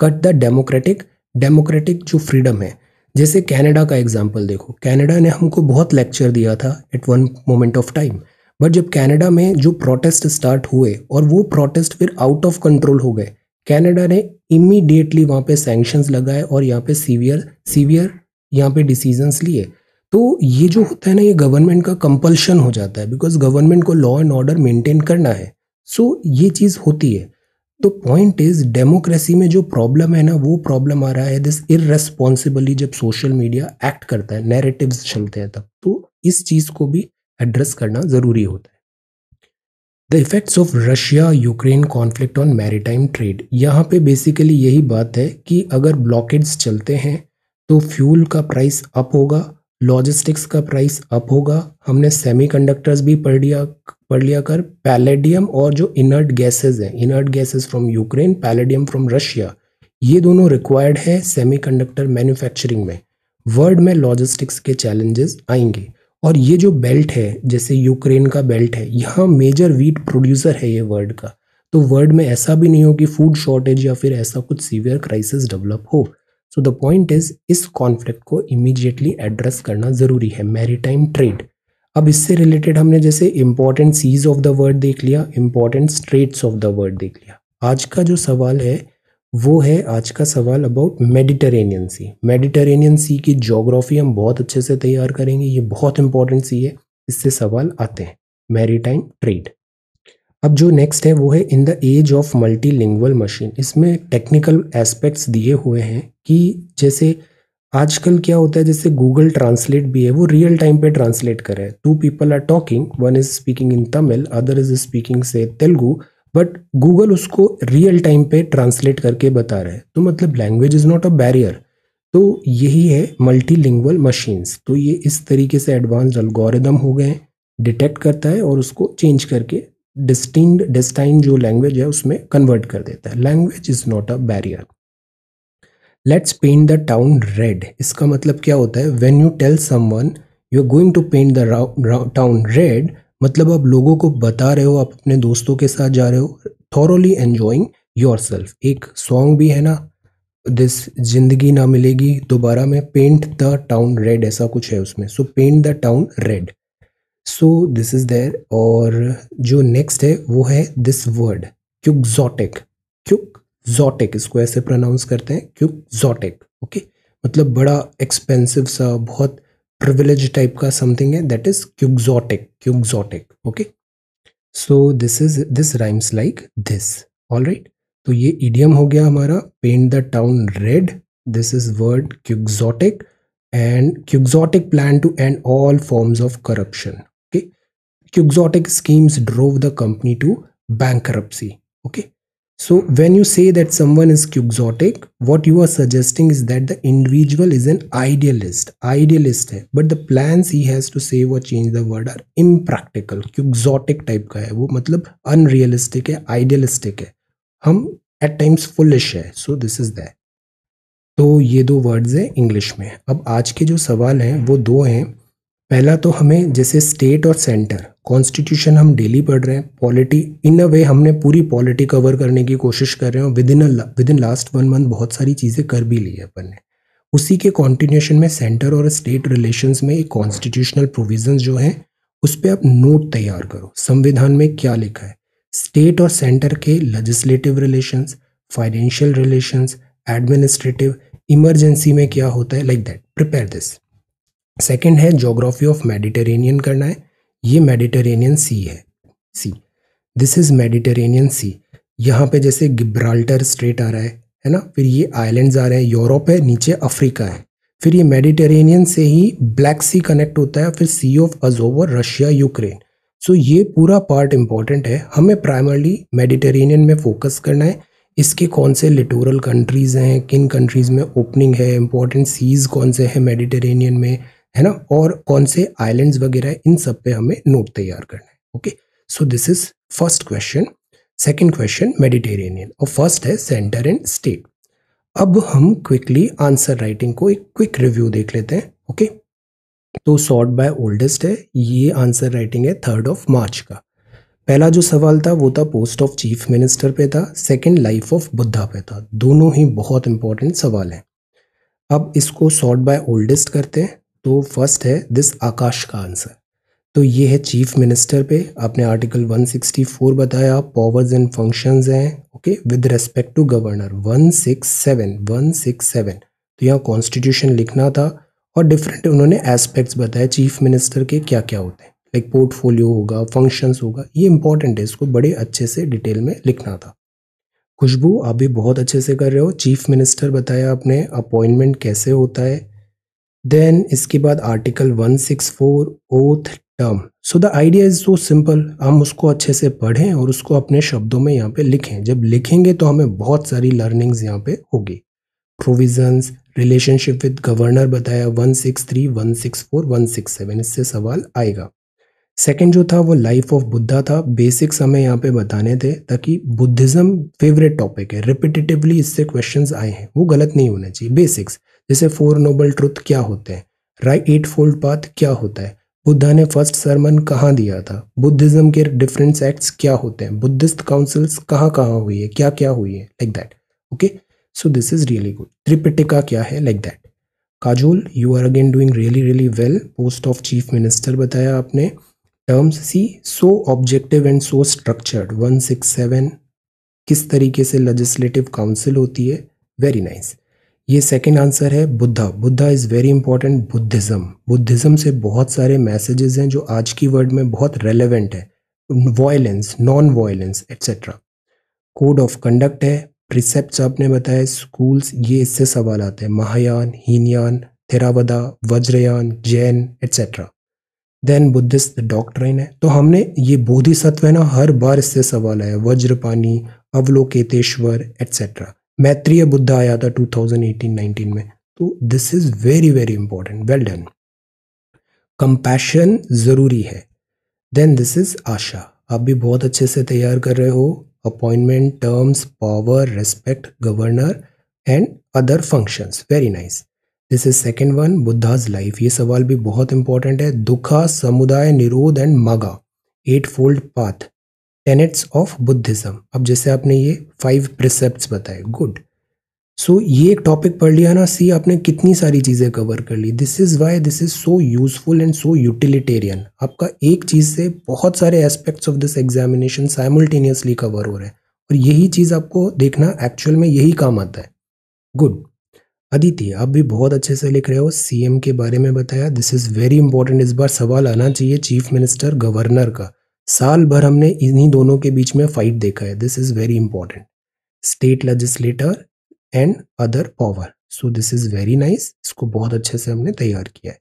cut the democratic democratic जो फ्रीडम है जैसे कनाडा का एग्जाम्पल देखो कनाडा ने हमको बहुत लेक्चर दिया था at one moment of time but जब कनाडा में जो प्रोटेस्ट स्टार्ट हुए और वो प्रोटेस्ट फिर आउट ऑफ कंट्रोल हो गए कनाडा ने इमीडिएटली वहाँ पे सैंक्शंस लगाए और यहाँ पे सीवियर सीवियर यहाँ पे डिसीजंस लिए तो ये जो होता है ना ये गवर्नमेंट का कंपल्शन हो जाता है बिकॉज गवर्नमेंट को लॉ एंड ऑर्डर मेंटेन करना है सो so, ये चीज़ होती है तो पॉइंट इज डेमोक्रेसी में जो प्रॉब्लम है ना वो प्रॉब्लम आ रहा है दिस इरेस्पॉन्सिबली जब सोशल मीडिया एक्ट करता है नैरेटिव चलते हैं तब तो इस चीज़ को भी एड्रेस करना ज़रूरी होता है the effects of Russia Ukraine conflict on maritime trade यहाँ पे बेसिकली यही बात है कि अगर ब्लॉकेट्स चलते हैं तो फ्यूल का प्राइस अप होगा लॉजिस्टिक्स का प्राइस अप होगा हमने सेमीकंडक्टर्स भी पढ़ लिया पढ़ लिया कर पैलेडियम और जो इनर्ट गैसेस हैं inert gases from Ukraine palladium from Russia ये दोनों रिक्वायर्ड है सेमीकंडक्टर मैन्युफैक्चरिंग में वर्ल्ड में लॉजिस्टिक्स के चैलेंजेस आएंगे और ये जो बेल्ट है जैसे यूक्रेन का बेल्ट है यहाँ मेजर वीट प्रोड्यूसर है ये वर्ल्ड का तो वर्ल्ड में ऐसा भी नहीं हो कि फूड शॉर्टेज या फिर ऐसा कुछ सीवियर क्राइसिस डेवलप हो सो द पॉइंट इज इस कॉन्फ्लिक्ट को इमीडिएटली एड्रेस करना ज़रूरी है मैरीटाइम ट्रेड अब इससे रिलेटेड हमने जैसे important seas of the world देख लिया important straits of the world देख लिया आज का जो सवाल है वो है आज का सवाल about Mediterranean sea Mediterranean sea की जोग्राफी हम बहुत अच्छे से तैयार करेंगे ये बहुत इंपॉर्टेंट सी है इससे सवाल आते हैं मैरीटाइम ट्रेड अब जो नेक्स्ट है वो है in the age of multi machine इसमें टेक्निकल एस्पेक्ट्स दिए हुए हैं कि जैसे आजकल क्या होता है जैसे गूगल ट्रांसलेट भी है वो रियल टाइम पे ट्रांसलेट करे two people are talking one is speaking in Tamil other is speaking से तेलुगु बट गूगल उसको रियल टाइम पे ट्रांसलेट करके बता रहे हैं तो मतलब language is not a barrier तो यही है मल्टीलिंगुअल मशीन्स तो ये इस तरीके से एडवांस अलगोरिदम हो गए डिटेक्ट करता है और उसको चेंज करके डिस्टिंग डिस्टाइन जो लैंग्वेज है उसमें कन्वर्ट कर देता है language is not a barrier let's paint the town red इसका मतलब क्या होता है when you tell one you are going to paint the town red मतलब आप लोगों को बता रहे हो आप अपने दोस्तों के साथ जा रहे हो थॉरली एन्जॉइंग योर सेल्फ एक सॉन्ग भी है ना दिस जिंदगी ना मिलेगी दोबारा में पेंट द टाउन रेड ऐसा कुछ है उसमें so paint the town red so this is there और जो नेक्स्ट है वो है this word quixotic quixotic इसको ऐसे प्रोनाउंस करते हैं क्यों जोटेक ओके मतलब बड़ा एक्सपेंसिव सा बहुत प्रिविलेज टाइप का समथिंग है that is quixotic quixotic okay so this is this rhymes like this all right तो ये इडियम हो गया हमारा paint the town red this is word quixotic and quixotic plan to end all forms of corruption okay okay schemes drove the company to bank bankruptcy okay So when you say that someone is quixotic, what you are suggesting is that the individual is an idealist. Idealist hai but the plans he has to save or change the world are impractical. Quixotic type ka hai wo matlab unrealistic hai idealistic hai hum at times foolish hai so this is that. तो ये दो words हैं English में अब आज के जो सवाल हैं वो दो हैं पहला तो हमें जैसे स्टेट और सेंटर कॉन्स्टिट्यूशन हम डेली पढ़ रहे हैं पॉलिटी इन अ वे हमने पूरी पॉलिटी कवर करने की कोशिश कर रहे हैं within within last one month बहुत सारी चीज़ें कर भी ली है अपन ने उसी के कॉन्टिन्यूशन में सेंटर और स्टेट रिलेशन में एक कॉन्स्टिट्यूशनल प्रोविजन जो हैं उस पर आप नोट तैयार करो संविधान में क्या लिखा है स्टेट और सेंटर के legislative relations financial relations administrative emergency में क्या होता है like that prepare this second है जोग्राफी ऑफ मेडिटेरेनियन करना है ये मेडिटेरेनियन सी है see this is Mediterranean sea यहाँ पे जैसे गिब्राल्टर स्ट्रेट आ रहा है है ना फिर ये आइलैंड्स आ रहे हैं यूरोप है नीचे अफ्रीका है फिर ये मेडिटेरेनियन से ही ब्लैक सी कनेक्ट होता है फिर sea of Azov Russia Ukraine so ये पूरा पार्ट इम्पॉर्टेंट है हमें प्राइमरली मेडिटेरेनियन में फोकस करना है इसके कौन से लिटोरल कंट्रीज़ हैं किन कंट्रीज़ में ओपनिंग है इम्पॉर्टेंट सीज़ कौन से हैं मेडिटेरेनियन में है ना और कौन से आइलैंड्स वगैरह इन सब पे हमें नोट तैयार करना है okay so this is first question second question Mediterranean और फर्स्ट है सेंटर एंड स्टेट अब हम क्विकली आंसर राइटिंग को एक क्विक रिव्यू देख लेते हैं ओके तो सॉर्ट बाय ओल्डेस्ट है ये आंसर राइटिंग है थर्ड ऑफ मार्च का पहला जो सवाल था वो था पोस्ट ऑफ चीफ मिनिस्टर पे था सेकंड लाइफ ऑफ बुद्धा पे था दोनों ही बहुत इंपॉर्टेंट सवाल हैं अब इसको सॉर्ट बाय ओल्डेस्ट करते हैं तो फर्स्ट है दिस आकाश का आंसर तो ये है चीफ मिनिस्टर पे आपने आर्टिकल 164 बताया पावर्स एंड फंक्शंस हैं okay with respect to governor 167 167 तो यहाँ कॉन्स्टिट्यूशन लिखना था और डिफरेंट उन्होंने एस्पेक्ट्स बताया चीफ मिनिस्टर के क्या क्या होते हैं लाइक पोर्टफोलियो होगा फंक्शंस होगा ये इंपॉर्टेंट है इसको बड़े अच्छे से डिटेल में लिखना था खुशबू आप भी बहुत अच्छे से कर रहे हो चीफ मिनिस्टर बताया आपने अपॉइंटमेंट कैसे होता है देन इसके बाद article 164 oath term so the idea is so simple हम उसको अच्छे से पढ़ें और उसको अपने शब्दों में यहाँ पे लिखें जब लिखेंगे तो हमें बहुत सारी लर्निंग्स यहाँ पे होगी प्रोविजंस रिलेशनशिप विद गवर्नर बताया 163, 164, 167 इससे सवाल आएगा सेकंड जो था वो लाइफ ऑफ बुद्धा था बेसिक्स हमें यहाँ पे बताने थे ताकि बुद्धिज्म फेवरेट टॉपिक है रिपीटेटिवली इससे क्वेश्चंस आए हैं वो गलत नहीं होने चाहिए बेसिक्स जैसे फोर नोबल ट्रुथ क्या होते हैं राइट एट फोल्ड पाथ क्या होता है बुद्धा ने फर्स्ट सरमन कहाँ दिया था बुद्धिज्म के डिफरेंट सेक्ट्स क्या होते हैं बुद्धिस्ट काउंसिल्स कहाँ कहाँ हुई है क्या क्या हुई है like that okay so this is really good Tripitaka क्या है like that Kajol you are again doing really really well post of chief minister बताया आपने terms see so objective and so structured one six seven किस तरीके से legislative council होती है very nice nice. ये सेकेंड आंसर है Buddha Buddha is very important Buddhism Buddhism से बहुत सारे मैसेजेस हैं जो आज की वर्ल्ड में बहुत रेलेवेंट है violence non violence etcetera code of conduct है प्रिसेप्ट आपने बताए स्कूल्स ये इससे सवाल आते हैं Mahayana Hinayana Theravada Vajrayana Jain etcetera then Buddhist doctrine है तो हमने ये बोधिसत्व है ना हर बार इससे सवाल आया वज्रपानी अवलोकेतेश्वर एट्सेट्रा मैत्रीय बुद्ध आया था 2018-19 में तो this is very very important well done compassion ज़रूरी है देन दिस इज़ आशा आप भी बहुत अच्छे से तैयार कर रहे हो appointment terms power respect governor and other functions very nice this is second one Buddha's life ये सवाल भी बहुत इंपॉर्टेंट है दुखा समुदाय निरोध एंड मागा eightfold path tenets of Buddhism अब जैसे आपने ये फाइव प्रिसेप्ट बताए गुड सो ये एक टॉपिक पढ़ लिया ना सी आपने कितनी सारी चीज़ें कवर कर ली this is why this is so useful and so utilitarian आपका एक चीज़ से बहुत सारे aspects of this examination simultaneously cover हो रहे हैं और यही चीज़ आपको देखना एक्चुअल में यही काम आता है गुड अदिति आप भी बहुत अच्छे से लिख रहे हो सीएम के बारे में बताया दिस इज़ वेरी इंपॉर्टेंट इस बार सवाल आना चाहिए चीफ मिनिस्टर गवर्नर का साल भर हमने इन्हीं दोनों के बीच में फाइट देखा है this is very important state legislator and other power so this is very nice इसको बहुत अच्छे से हमने तैयार किया है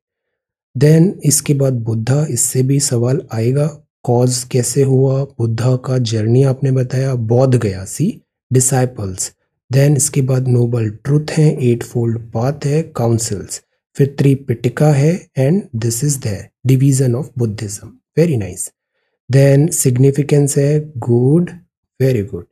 देन इसके बाद बुद्धा इससे भी सवाल आएगा कॉज कैसे हुआ बुद्धा का जर्नी आपने बताया बौद्ध गया सी डिसाइपल्स देन इसके बाद नोबल ट्रुथ है एट फोल्ड पाथ है काउंसिल्स फिर त्रिपिटिका है and this is the division of Buddhism very nice then significance है good very good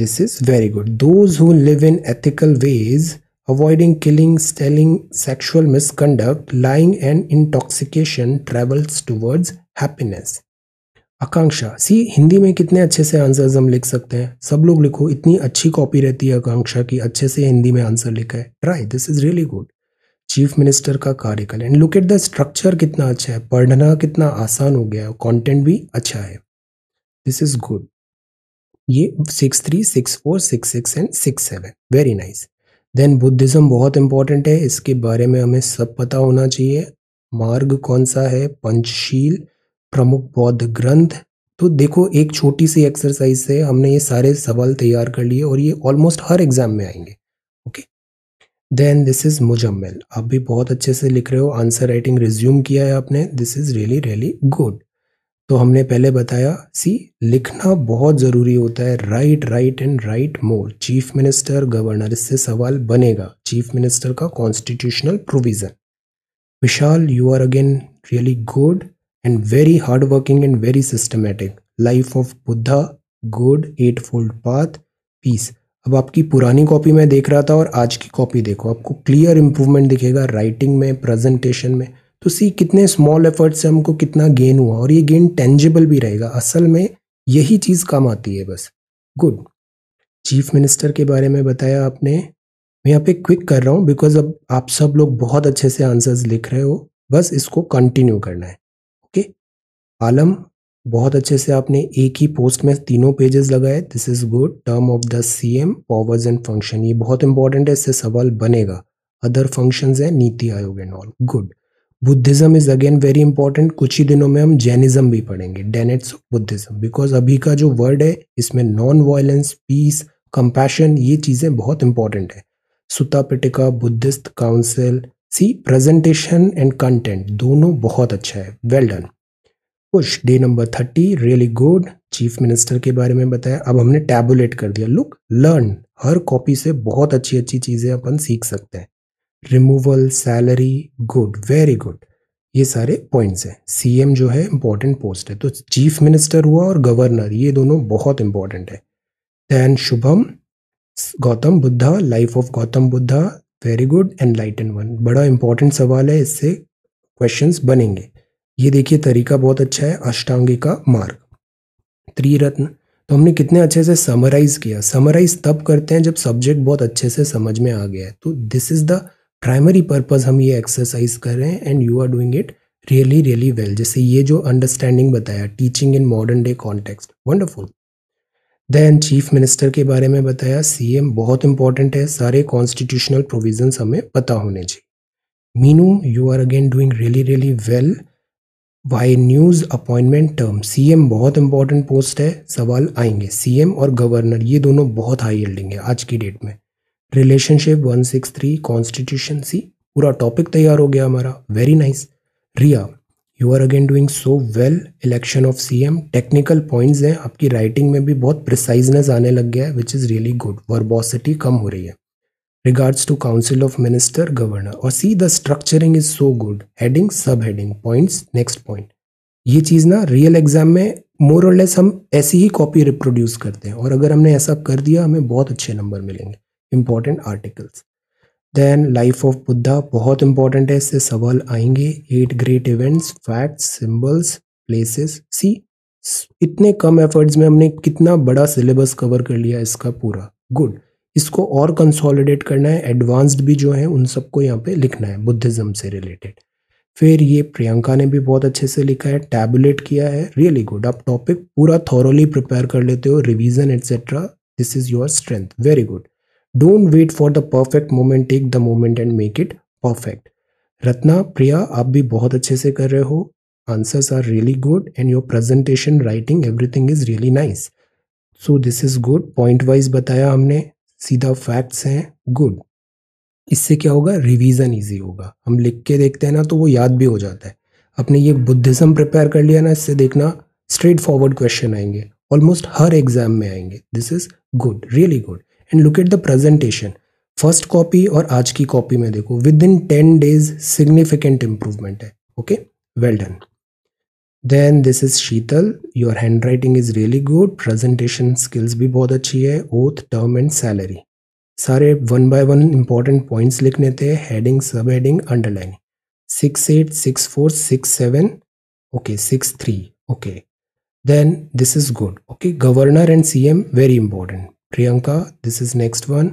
this is very good those who live in ethical ways avoiding killing stealing sexual misconduct lying and intoxication travels towards happiness Akanksha see Hindi में कितने अच्छे से answers हम लिख सकते हैं सब लोग लिखो इतनी अच्छी कॉपी रहती है आकांक्षा की अच्छे से हिंदी में आंसर लिखा है try this is really good chief minister का कार्यकाल and look at the structure कितना अच्छा है पढ़ना कितना आसान हो गया है कॉन्टेंट भी अच्छा है दिस इज गुड ये six three six four six six and six seven very nice then Buddhism बहुत इंपॉर्टेंट है इसके बारे में हमें सब पता होना चाहिए मार्ग कौन सा है पंचशील प्रमुख बौद्ध ग्रंथ तो देखो एक छोटी सी एक्सरसाइज से हमने ये सारे सवाल तैयार कर लिए और ये ऑलमोस्ट हर एग्ज़ाम में आएंगे देन दिस इज़ मुजम्मिल आप भी बहुत अच्छे से लिख रहे हो आंसर राइटिंग रिज्यूम किया है आपने this is really really good तो हमने पहले बताया सी लिखना बहुत ज़रूरी होता है write write and write more chief minister governor इससे सवाल बनेगा चीफ मिनिस्टर का constitutional provision Vishal you are again really good and very hard working and very systematic life of Buddha good eightfold path peace अब आपकी पुरानी copy में देख रहा था और आज की कॉपी देखो आपको क्लियर इम्प्रूवमेंट दिखेगा राइटिंग में प्रेजेंटेशन में तो सी कितने स्मॉल एफर्ट से हमको कितना गेन हुआ और ये गेन टेंजिबल भी रहेगा असल में यही चीज़ काम आती है बस गुड चीफ मिनिस्टर के बारे में बताया आपने मैं यहाँ पे क्विक कर रहा हूँ बिकॉज अब आप सब लोग बहुत अच्छे से आंसर्स लिख रहे हो बस इसको कंटिन्यू करना है ओके आलम बहुत अच्छे से आपने एक ही पोस्ट में तीनों पेजेस लगाए this is good term of the C M powers and function ये बहुत इंपॉर्टेंट है इससे सवाल बनेगा अदर फंक्शन है NITI Aayog and all good Buddhism is again very important कुछ ही दिनों में हम जैनिज्म भी पढ़ेंगे डेनेट्स ऑफ बुद्धिज्म बिकॉज अभी का जो वर्ड है इसमें नॉन वायलेंस पीस कंपैशन ये चीज़ें बहुत इंपॉर्टेंट है Sutta Pitaka Buddhist council see presentation and content दोनों बहुत अच्छा है वेल well डन कुछ day number thirty really good chief minister के बारे में बताया अब हमने टैबुलेट कर दिया लुक लर्न हर कॉपी से बहुत अच्छी अच्छी चीज़ें अपन सीख सकते हैं removal salary good very good ये सारे पॉइंट्स हैं सीएम जो है इंपॉर्टेंट पोस्ट है तो चीफ मिनिस्टर हुआ और गवर्नर ये दोनों बहुत इंपॉर्टेंट है then Shubham Gautam Buddha life of Gautam Buddha very good and and one बड़ा इंपॉर्टेंट सवाल है इससे क्वेश्चंस बनेंगे ये देखिए तरीका बहुत अच्छा है अष्टांगी का मार्ग त्रिरत्न तो हमने कितने अच्छे से समराइज किया समराइज तब करते हैं जब सब्जेक्ट बहुत अच्छे से समझ में आ गया है तो this is the primary purpose हम ये एक्सरसाइज कर रहे हैं and you are doing it really really well जैसे ये जो अंडरस्टैंडिंग बताया teaching in modern day context wonderful then chief minister के बारे में बताया सीएम बहुत इंपॉर्टेंट है सारे कॉन्स्टिट्यूशनल प्रोविजंस हमें पता होने चाहिए Meenu you are again doing really really well why news appointment term C M बहुत इंपॉर्टेंट पोस्ट है सवाल आएंगे सी एम और गवर्नर ये दोनों बहुत हाई यील्डिंग है आज की डेट में relationship one six three constitution see पूरा टॉपिक तैयार हो गया हमारा very nice Riya you are again doing so well election of C M technical points हैं आपकी राइटिंग में भी बहुत प्रिसाइजनेस आने लग गया है which is really good verbosity कम हो रही है Regards to Council of Minister Governor और see the structuring is so good heading sub heading points next point ये चीज़ ना रियल एग्जाम में मोर और लेस हम ऐसी ही कॉपी रिप्रोड्यूस करते हैं और अगर हमने ऐसा कर दिया हमें बहुत अच्छे नंबर मिलेंगे important articles then life of Buddha बहुत इंपॉर्टेंट है इससे सवाल आएंगे eight great events facts symbols places see इतने कम एफर्ट्स में हमने कितना बड़ा सिलेबस कवर कर लिया इसका पूरा गुड इसको और कंसोलिडेट करना है एडवांस्ड भी जो है उन सबको यहाँ पे लिखना है बुद्धिज़्म से रिलेटेड फिर ये प्रियंका ने भी बहुत अच्छे से लिखा है टैबलेट किया है रियली गुड आप टॉपिक पूरा थॉरली प्रिपेयर कर लेते हो revision etcetera this is your strength very good don't wait for the perfect moment take the moment and make it perfect Ratna Priya आप भी बहुत अच्छे से कर रहे हो answers are really good and your presentation writing everything is really nice so this is good point wise बताया हमने सीधा फैक्ट्स हैं गुड इससे क्या होगा रिवीजन इजी होगा हम लिख के देखते हैं ना तो वो याद भी हो जाता है अपने ये बुद्धिज़्म प्रिपेयर कर लिया ना इससे देखना स्ट्रेट फॉरवर्ड क्वेश्चन आएंगे ऑलमोस्ट हर एग्जाम में आएंगे this is good really good and look at the presentation first copy और आज की कॉपी में देखो within ten days significant improvement है okay well done then this is Sheetal your handwriting is really good presentation skills भी बहुत अच्छी है ओथ टर्म एंड सैलरी सारे one by one important points लिखने थे heading sub heading underline six eight six four six seven okay six three okay then this is good okay governor and C M very important Priyanka this is next one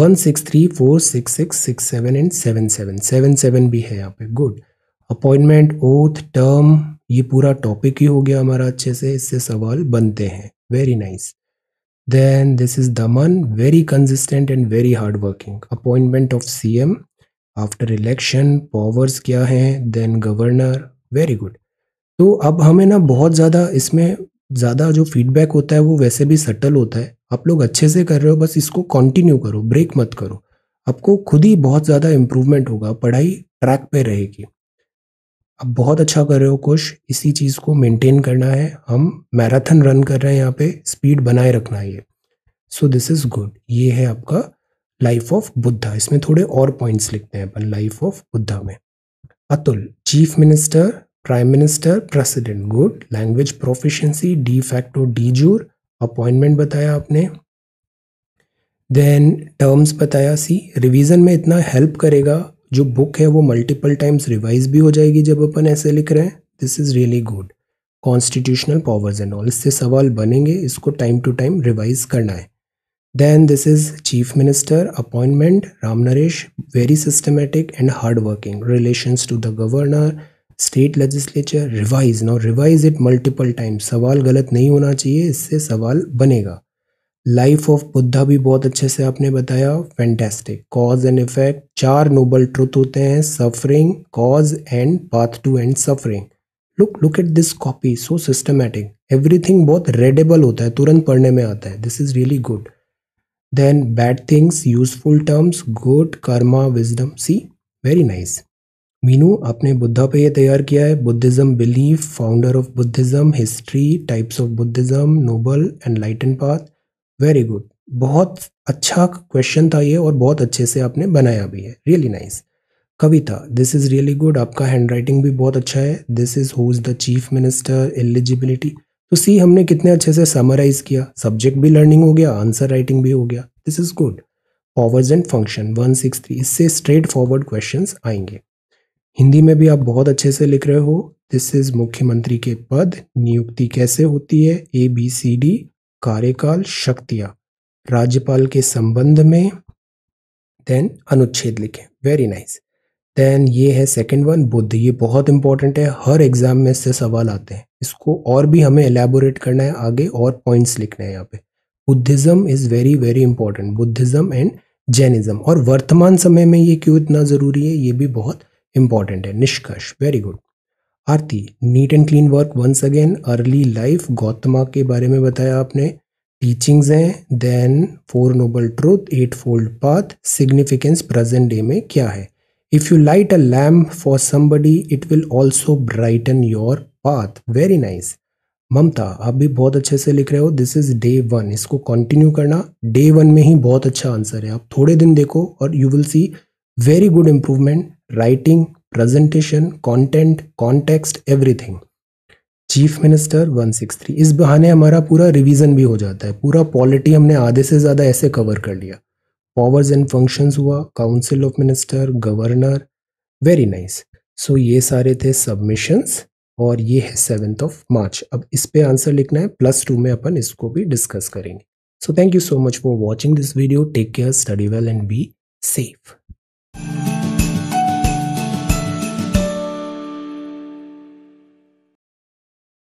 one six three four six six six seven and seven seven seven seven भी है यहाँ पे good appointment oath term ये पूरा topic ही हो गया हमारा अच्छे से इससे सवाल बनते हैं very nice then this is Daman very consistent and very hard working appointment of C M after election powers क्या हैं देन गवर्नर वेरी गुड तो अब हमें ना बहुत ज़्यादा इसमें ज़्यादा जो फीडबैक होता है वो वैसे भी सटल होता है आप लोग अच्छे से कर रहे हो बस इसको कंटिन्यू करो ब्रेक मत करो आपको खुद ही बहुत ज़्यादा इम्प्रूवमेंट होगा पढ़ाई ट्रैक पे रहेगी आप बहुत अच्छा कर रहे हो कुछ इसी चीज़ को मेंटेन करना है हम मैराथन रन कर रहे हैं यहाँ पे स्पीड बनाए रखना है ये सो दिस इज़ गुड ये है आपका लाइफ ऑफ बुद्धा इसमें थोड़े और पॉइंट्स लिखते हैं अपन लाइफ ऑफ बुद्धा में Atul chief minister prime minister president good language proficiency de facto de jure appointment बताया आपने देन टर्म्स बताया सी रिवीजन में इतना हेल्प करेगा जो बुक है वो मल्टीपल टाइम्स रिवाइज भी हो जाएगी जब अपन ऐसे लिख रहे हैं this is really good constitutional powers and all इससे सवाल बनेंगे इसको टाइम टू टाइम रिवाइज करना है then this is chief minister appointment Ram Naresh very systematic and hard working relation to the governor state legislature revise no revise it multiple times सवाल गलत नहीं होना चाहिए इससे सवाल बनेगा लाइफ ऑफ बुद्धा भी बहुत अच्छे से आपने बताया फैंटेस्टिक कॉज एंड इफेक्ट चार नोबल ट्रुथ होते हैं suffering cause and path to end suffering look look at this copy so systematic everything बहुत रेडेबल होता है तुरंत पढ़ने में आता है this is really good then bad things useful terms good karma wisdom see very nice Meenu आपने बुद्धा पे ये तैयार किया है Buddhism belief founder of Buddhism history types of Buddhism noble and light and path very good बहुत अच्छा क्वेश्चन था ये और बहुत अच्छे से आपने बनाया भी है really nice Kavita this is really good आपका हैंड राइटिंग भी बहुत अच्छा है this is who is the chief minister eligibility तो सी हमने कितने अच्छे से समराइज किया सब्जेक्ट भी लर्निंग हो गया आंसर राइटिंग भी हो गया this is good powers and function one six three इससे स्ट्रेट फॉरवर्ड क्वेश्चन आएंगे हिंदी में भी आप बहुत अच्छे से लिख रहे हो दिस इज़ मुख्यमंत्री के पद नियुक्ति कैसे होती है ए बी सी डी कार्यकाल शक्तियां राज्यपाल के संबंध में देन अनुच्छेद लिखें वेरी नाइस देन ये है सेकंड वन बुद्ध ये बहुत इंपॉर्टेंट है हर एग्जाम में इससे सवाल आते हैं इसको और भी हमें एलेबोरेट करना है आगे और पॉइंट्स लिखने हैं यहाँ पे Buddhism is very very important Buddhism and Jainism और वर्तमान समय में ये क्यों इतना ज़रूरी है ये भी बहुत इंपॉर्टेंट है निष्कर्ष very good Aarti neat and clean work once again early life Gautama के बारे में बताया आपने टीचिंग्स हैं then four noble truth eightfold path significance present day में क्या है if you light a lamp for somebody it will also brighten your path very nice Mamta आप भी बहुत अच्छे से लिख रहे हो दिस इज़ डे वन इसको कंटिन्यू करना डे वन में ही बहुत अच्छा आंसर है आप थोड़े दिन देखो और you will see very good improvement writing presentation content context everything chief minister 163 इस बहाने हमारा पूरा रिवीजन भी हो जाता है पूरा पॉलिटी हमने आधे से ज़्यादा ऐसे कवर कर लिया पावर्स एंड फंक्शंस हुआ council of minister governor very nice so ये सारे थे सबमिशंस और ये है सेवेंथ ऑफ मार्च अब इस पे आंसर लिखना है प्लस टू में अपन इसको भी डिस्कस करेंगे so thank you so much for watching this video take care study well and be safe